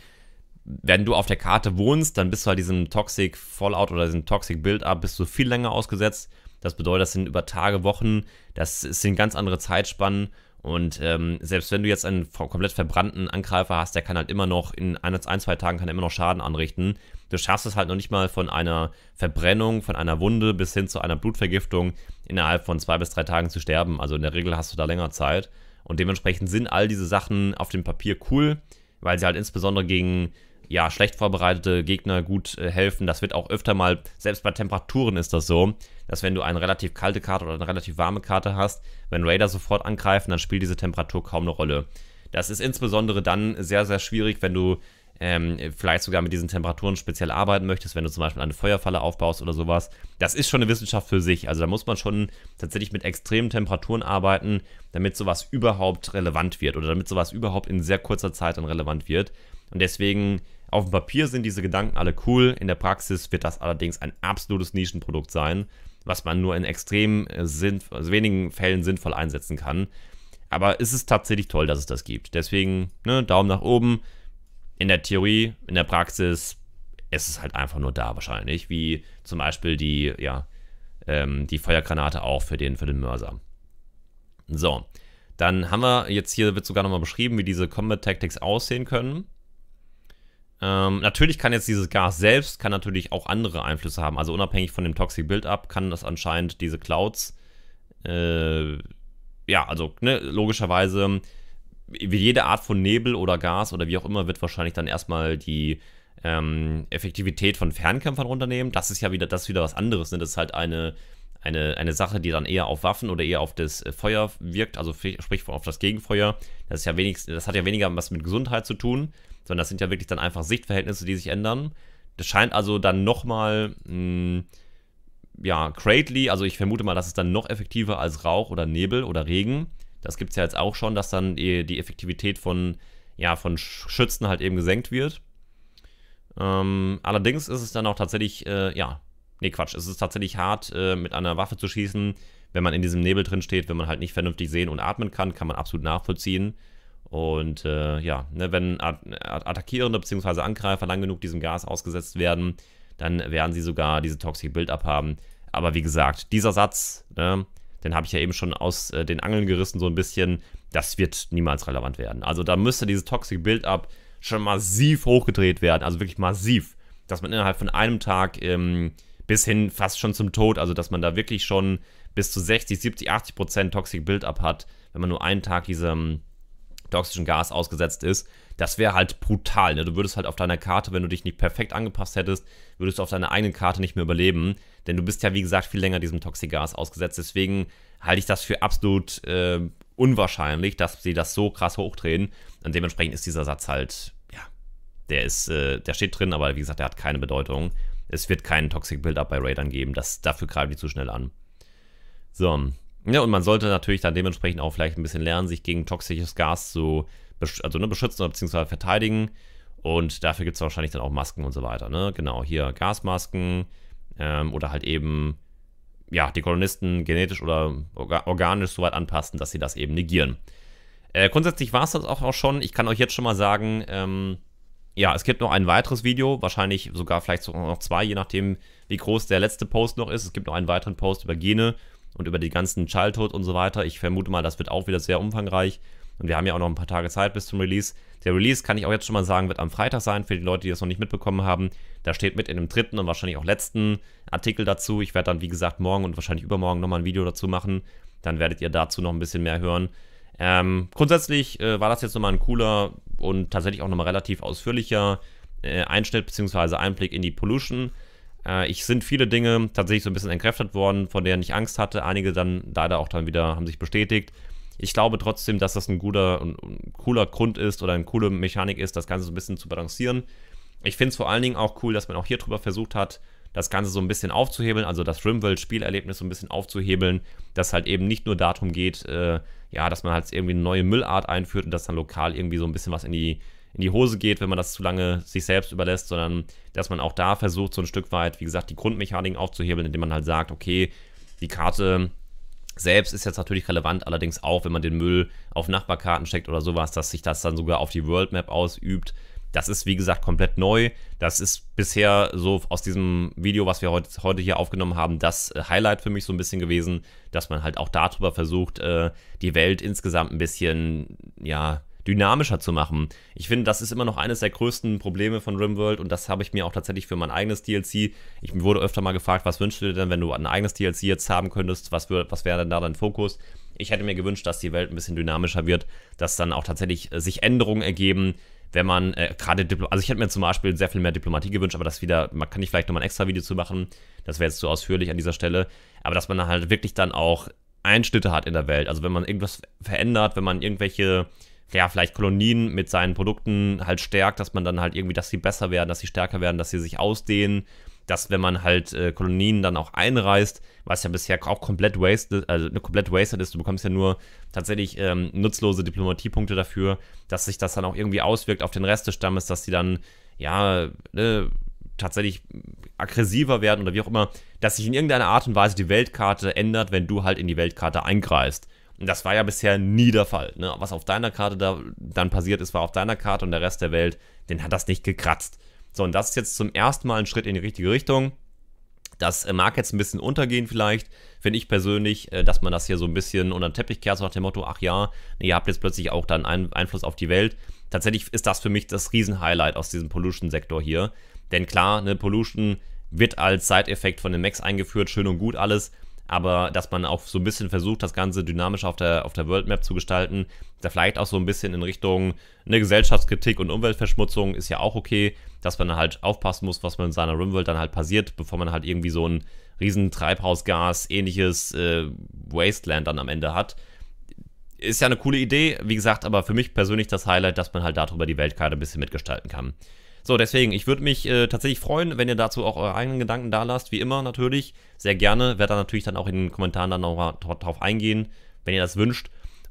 [SPEAKER 1] wenn du auf der Karte wohnst, dann bist du halt diesem Toxic Fallout oder diesem Toxic Build-Up bist du viel länger ausgesetzt. Das bedeutet, das sind über Tage, Wochen, das sind ganz andere Zeitspannen und ähm, selbst wenn du jetzt einen komplett verbrannten Angreifer hast, der kann halt immer noch in ein, ein zwei Tagen kann er immer noch Schaden anrichten. Du schaffst es halt noch nicht mal von einer Verbrennung, von einer Wunde bis hin zu einer Blutvergiftung innerhalb von zwei bis drei Tagen zu sterben. Also in der Regel hast du da länger Zeit. Und dementsprechend sind all diese Sachen auf dem Papier cool, weil sie halt insbesondere gegen ja, schlecht vorbereitete Gegner gut äh, helfen. Das wird auch öfter mal, selbst bei Temperaturen ist das so, dass wenn du eine relativ kalte Karte oder eine relativ warme Karte hast, wenn Raider sofort angreifen, dann spielt diese Temperatur kaum eine Rolle. Das ist insbesondere dann sehr, sehr schwierig, wenn du ähm, vielleicht sogar mit diesen Temperaturen speziell arbeiten möchtest, wenn du zum Beispiel eine Feuerfalle aufbaust oder sowas. Das ist schon eine Wissenschaft für sich. Also da muss man schon tatsächlich mit extremen Temperaturen arbeiten, damit sowas überhaupt relevant wird oder damit sowas überhaupt in sehr kurzer Zeit dann relevant wird. Und deswegen auf dem Papier sind diese Gedanken alle cool, in der Praxis wird das allerdings ein absolutes Nischenprodukt sein, was man nur in extrem äh, also wenigen Fällen sinnvoll einsetzen kann. Aber es ist tatsächlich toll, dass es das gibt. Deswegen ne, Daumen nach oben. In der Theorie, in der Praxis ist es halt einfach nur da wahrscheinlich, wie zum Beispiel die, ja, ähm, die Feuergranate auch für den, für den Mörser. So, dann haben wir jetzt hier, wird sogar nochmal beschrieben, wie diese Combat Tactics aussehen können. Ähm, natürlich kann jetzt dieses Gas selbst, kann natürlich auch andere Einflüsse haben. Also unabhängig von dem Toxic Build-Up kann das anscheinend diese Clouds, äh, ja, also ne, logischerweise, wie jede Art von Nebel oder Gas oder wie auch immer, wird wahrscheinlich dann erstmal die ähm, Effektivität von Fernkämpfern runternehmen. Das ist ja wieder, das ist wieder was anderes. Ne? Das ist halt eine eine, eine Sache, die dann eher auf Waffen oder eher auf das äh, Feuer wirkt, also sprich auf das Gegenfeuer. Das, ist ja wenig, das hat ja weniger was mit Gesundheit zu tun, sondern das sind ja wirklich dann einfach Sichtverhältnisse, die sich ändern. Das scheint also dann nochmal, hm, ja, greatly, also ich vermute mal, das ist dann noch effektiver als Rauch oder Nebel oder Regen. Das gibt es ja jetzt auch schon, dass dann die Effektivität von, ja, von Schützen halt eben gesenkt wird. Ähm, allerdings ist es dann auch tatsächlich, äh, ja, Nee, Quatsch. Es ist tatsächlich hart, äh, mit einer Waffe zu schießen. Wenn man in diesem Nebel drin steht, wenn man halt nicht vernünftig sehen und atmen kann, kann man absolut nachvollziehen. Und äh, ja, ne, wenn Attackierende bzw. Angreifer lang genug diesem Gas ausgesetzt werden, dann werden sie sogar diese Toxic Build-Up haben. Aber wie gesagt, dieser Satz, ne, den habe ich ja eben schon aus äh, den Angeln gerissen, so ein bisschen, das wird niemals relevant werden. Also da müsste dieses Toxic Build-Up schon massiv hochgedreht werden, also wirklich massiv, dass man innerhalb von einem Tag ähm, bis hin fast schon zum Tod, also dass man da wirklich schon bis zu 60, 70, 80 Prozent Toxic Build-up hat, wenn man nur einen Tag diesem toxischen Gas ausgesetzt ist. Das wäre halt brutal. Ne? Du würdest halt auf deiner Karte, wenn du dich nicht perfekt angepasst hättest, würdest du auf deiner eigenen Karte nicht mehr überleben. Denn du bist ja, wie gesagt, viel länger diesem Toxic Gas ausgesetzt. Deswegen halte ich das für absolut äh, unwahrscheinlich, dass sie das so krass hochdrehen. Und dementsprechend ist dieser Satz halt, ja, der ist, äh, der steht drin, aber wie gesagt, der hat keine Bedeutung es wird keinen Toxic Build-Up bei Raidern geben. Das, dafür greifen die zu schnell an. So. Ja, und man sollte natürlich dann dementsprechend auch vielleicht ein bisschen lernen, sich gegen toxisches Gas zu also, ne, beschützen bzw. verteidigen. Und dafür gibt es wahrscheinlich dann auch Masken und so weiter. Ne? Genau, hier Gasmasken ähm, oder halt eben, ja, die Kolonisten genetisch oder orga organisch so weit anpassen, dass sie das eben negieren. Äh, grundsätzlich war es das auch, auch, schon. Ich kann euch jetzt schon mal sagen, ähm, ja, es gibt noch ein weiteres Video, wahrscheinlich sogar vielleicht sogar noch zwei, je nachdem, wie groß der letzte Post noch ist. Es gibt noch einen weiteren Post über Gene und über die ganzen Childhood und so weiter. Ich vermute mal, das wird auch wieder sehr umfangreich. Und wir haben ja auch noch ein paar Tage Zeit bis zum Release. Der Release, kann ich auch jetzt schon mal sagen, wird am Freitag sein, für die Leute, die das noch nicht mitbekommen haben. Da steht mit in dem dritten und wahrscheinlich auch letzten Artikel dazu. Ich werde dann, wie gesagt, morgen und wahrscheinlich übermorgen nochmal ein Video dazu machen. Dann werdet ihr dazu noch ein bisschen mehr hören. Ähm, grundsätzlich äh, war das jetzt nochmal ein cooler und tatsächlich auch nochmal relativ ausführlicher äh, Einschnitt bzw. Einblick in die Pollution. Äh, ich sind viele Dinge tatsächlich so ein bisschen entkräftet worden, von denen ich Angst hatte. Einige dann leider auch dann wieder haben sich bestätigt. Ich glaube trotzdem, dass das ein guter und cooler Grund ist oder eine coole Mechanik ist, das Ganze so ein bisschen zu balancieren. Ich finde es vor allen Dingen auch cool, dass man auch hier drüber versucht hat, das Ganze so ein bisschen aufzuhebeln, also das Rimworld-Spielerlebnis so ein bisschen aufzuhebeln, dass halt eben nicht nur darum geht, äh, ja, dass man halt irgendwie eine neue Müllart einführt und dass dann lokal irgendwie so ein bisschen was in die, in die Hose geht, wenn man das zu lange sich selbst überlässt, sondern dass man auch da versucht, so ein Stück weit, wie gesagt, die Grundmechaniken aufzuhebeln, indem man halt sagt, okay, die Karte selbst ist jetzt natürlich relevant, allerdings auch, wenn man den Müll auf Nachbarkarten steckt oder sowas, dass sich das dann sogar auf die World Map ausübt das ist, wie gesagt, komplett neu. Das ist bisher so aus diesem Video, was wir heute, heute hier aufgenommen haben, das äh, Highlight für mich so ein bisschen gewesen, dass man halt auch darüber versucht, äh, die Welt insgesamt ein bisschen, ja, dynamischer zu machen. Ich finde, das ist immer noch eines der größten Probleme von Rimworld und das habe ich mir auch tatsächlich für mein eigenes DLC. Ich wurde öfter mal gefragt, was wünschst du dir denn, wenn du ein eigenes DLC jetzt haben könntest? Was, was wäre denn da dein Fokus? Ich hätte mir gewünscht, dass die Welt ein bisschen dynamischer wird, dass dann auch tatsächlich äh, sich Änderungen ergeben, wenn man äh, gerade, also ich hätte mir zum Beispiel sehr viel mehr Diplomatie gewünscht, aber das wieder, man kann ich vielleicht nochmal ein extra Video zu machen, das wäre jetzt zu ausführlich an dieser Stelle, aber dass man halt wirklich dann auch Einschnitte hat in der Welt, also wenn man irgendwas verändert, wenn man irgendwelche, ja, vielleicht Kolonien mit seinen Produkten halt stärkt, dass man dann halt irgendwie, dass sie besser werden, dass sie stärker werden, dass sie sich ausdehnen, dass wenn man halt äh, Kolonien dann auch einreißt, was ja bisher auch komplett wasted, also ne, komplett wasted ist. Du bekommst ja nur tatsächlich ähm, nutzlose Diplomatiepunkte dafür, dass sich das dann auch irgendwie auswirkt auf den Rest des Stammes, dass die dann, ja, ne, tatsächlich aggressiver werden oder wie auch immer, dass sich in irgendeiner Art und Weise die Weltkarte ändert, wenn du halt in die Weltkarte eingreist. Und das war ja bisher nie der Fall. Ne? Was auf deiner Karte da dann passiert ist, war auf deiner Karte und der Rest der Welt, den hat das nicht gekratzt. So, und das ist jetzt zum ersten Mal ein Schritt in die richtige Richtung. Das äh, mag jetzt ein bisschen untergehen vielleicht, finde ich persönlich, äh, dass man das hier so ein bisschen unter den Teppich kehrt, so nach dem Motto, ach ja, ihr habt jetzt plötzlich auch dann einen Einfluss auf die Welt. Tatsächlich ist das für mich das Riesenhighlight aus diesem Pollution-Sektor hier. Denn klar, eine Pollution wird als Side-Effekt von den Macs eingeführt, schön und gut alles. Aber dass man auch so ein bisschen versucht, das Ganze dynamisch auf der, auf der World Map zu gestalten, da vielleicht auch so ein bisschen in Richtung eine Gesellschaftskritik und Umweltverschmutzung ist ja auch okay dass man halt aufpassen muss, was man in seiner Rimworld dann halt passiert, bevor man halt irgendwie so ein riesen Treibhausgas ähnliches äh, Wasteland dann am Ende hat. Ist ja eine coole Idee, wie gesagt, aber für mich persönlich das Highlight, dass man halt darüber die Weltkarte ein bisschen mitgestalten kann. So, deswegen, ich würde mich äh, tatsächlich freuen, wenn ihr dazu auch eure eigenen Gedanken da lasst, wie immer natürlich, sehr gerne, werde da natürlich dann auch in den Kommentaren dann nochmal drauf eingehen, wenn ihr das wünscht.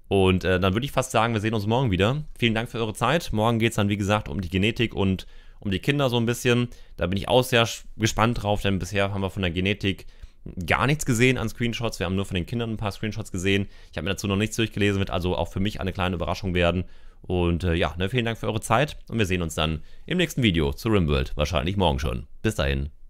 [SPEAKER 1] Und äh, dann würde ich fast sagen, wir sehen uns morgen wieder. Vielen Dank für eure Zeit. Morgen geht es dann, wie gesagt, um die Genetik und um die Kinder so ein bisschen. Da bin ich auch sehr gespannt drauf, denn bisher haben wir von der Genetik gar nichts gesehen an Screenshots. Wir haben nur von den Kindern ein paar Screenshots gesehen. Ich habe mir dazu noch nichts durchgelesen, wird also auch für mich eine kleine Überraschung werden. Und äh, ja, ne, vielen Dank für eure Zeit und wir sehen uns dann im nächsten Video zu RimWorld. Wahrscheinlich morgen schon. Bis dahin.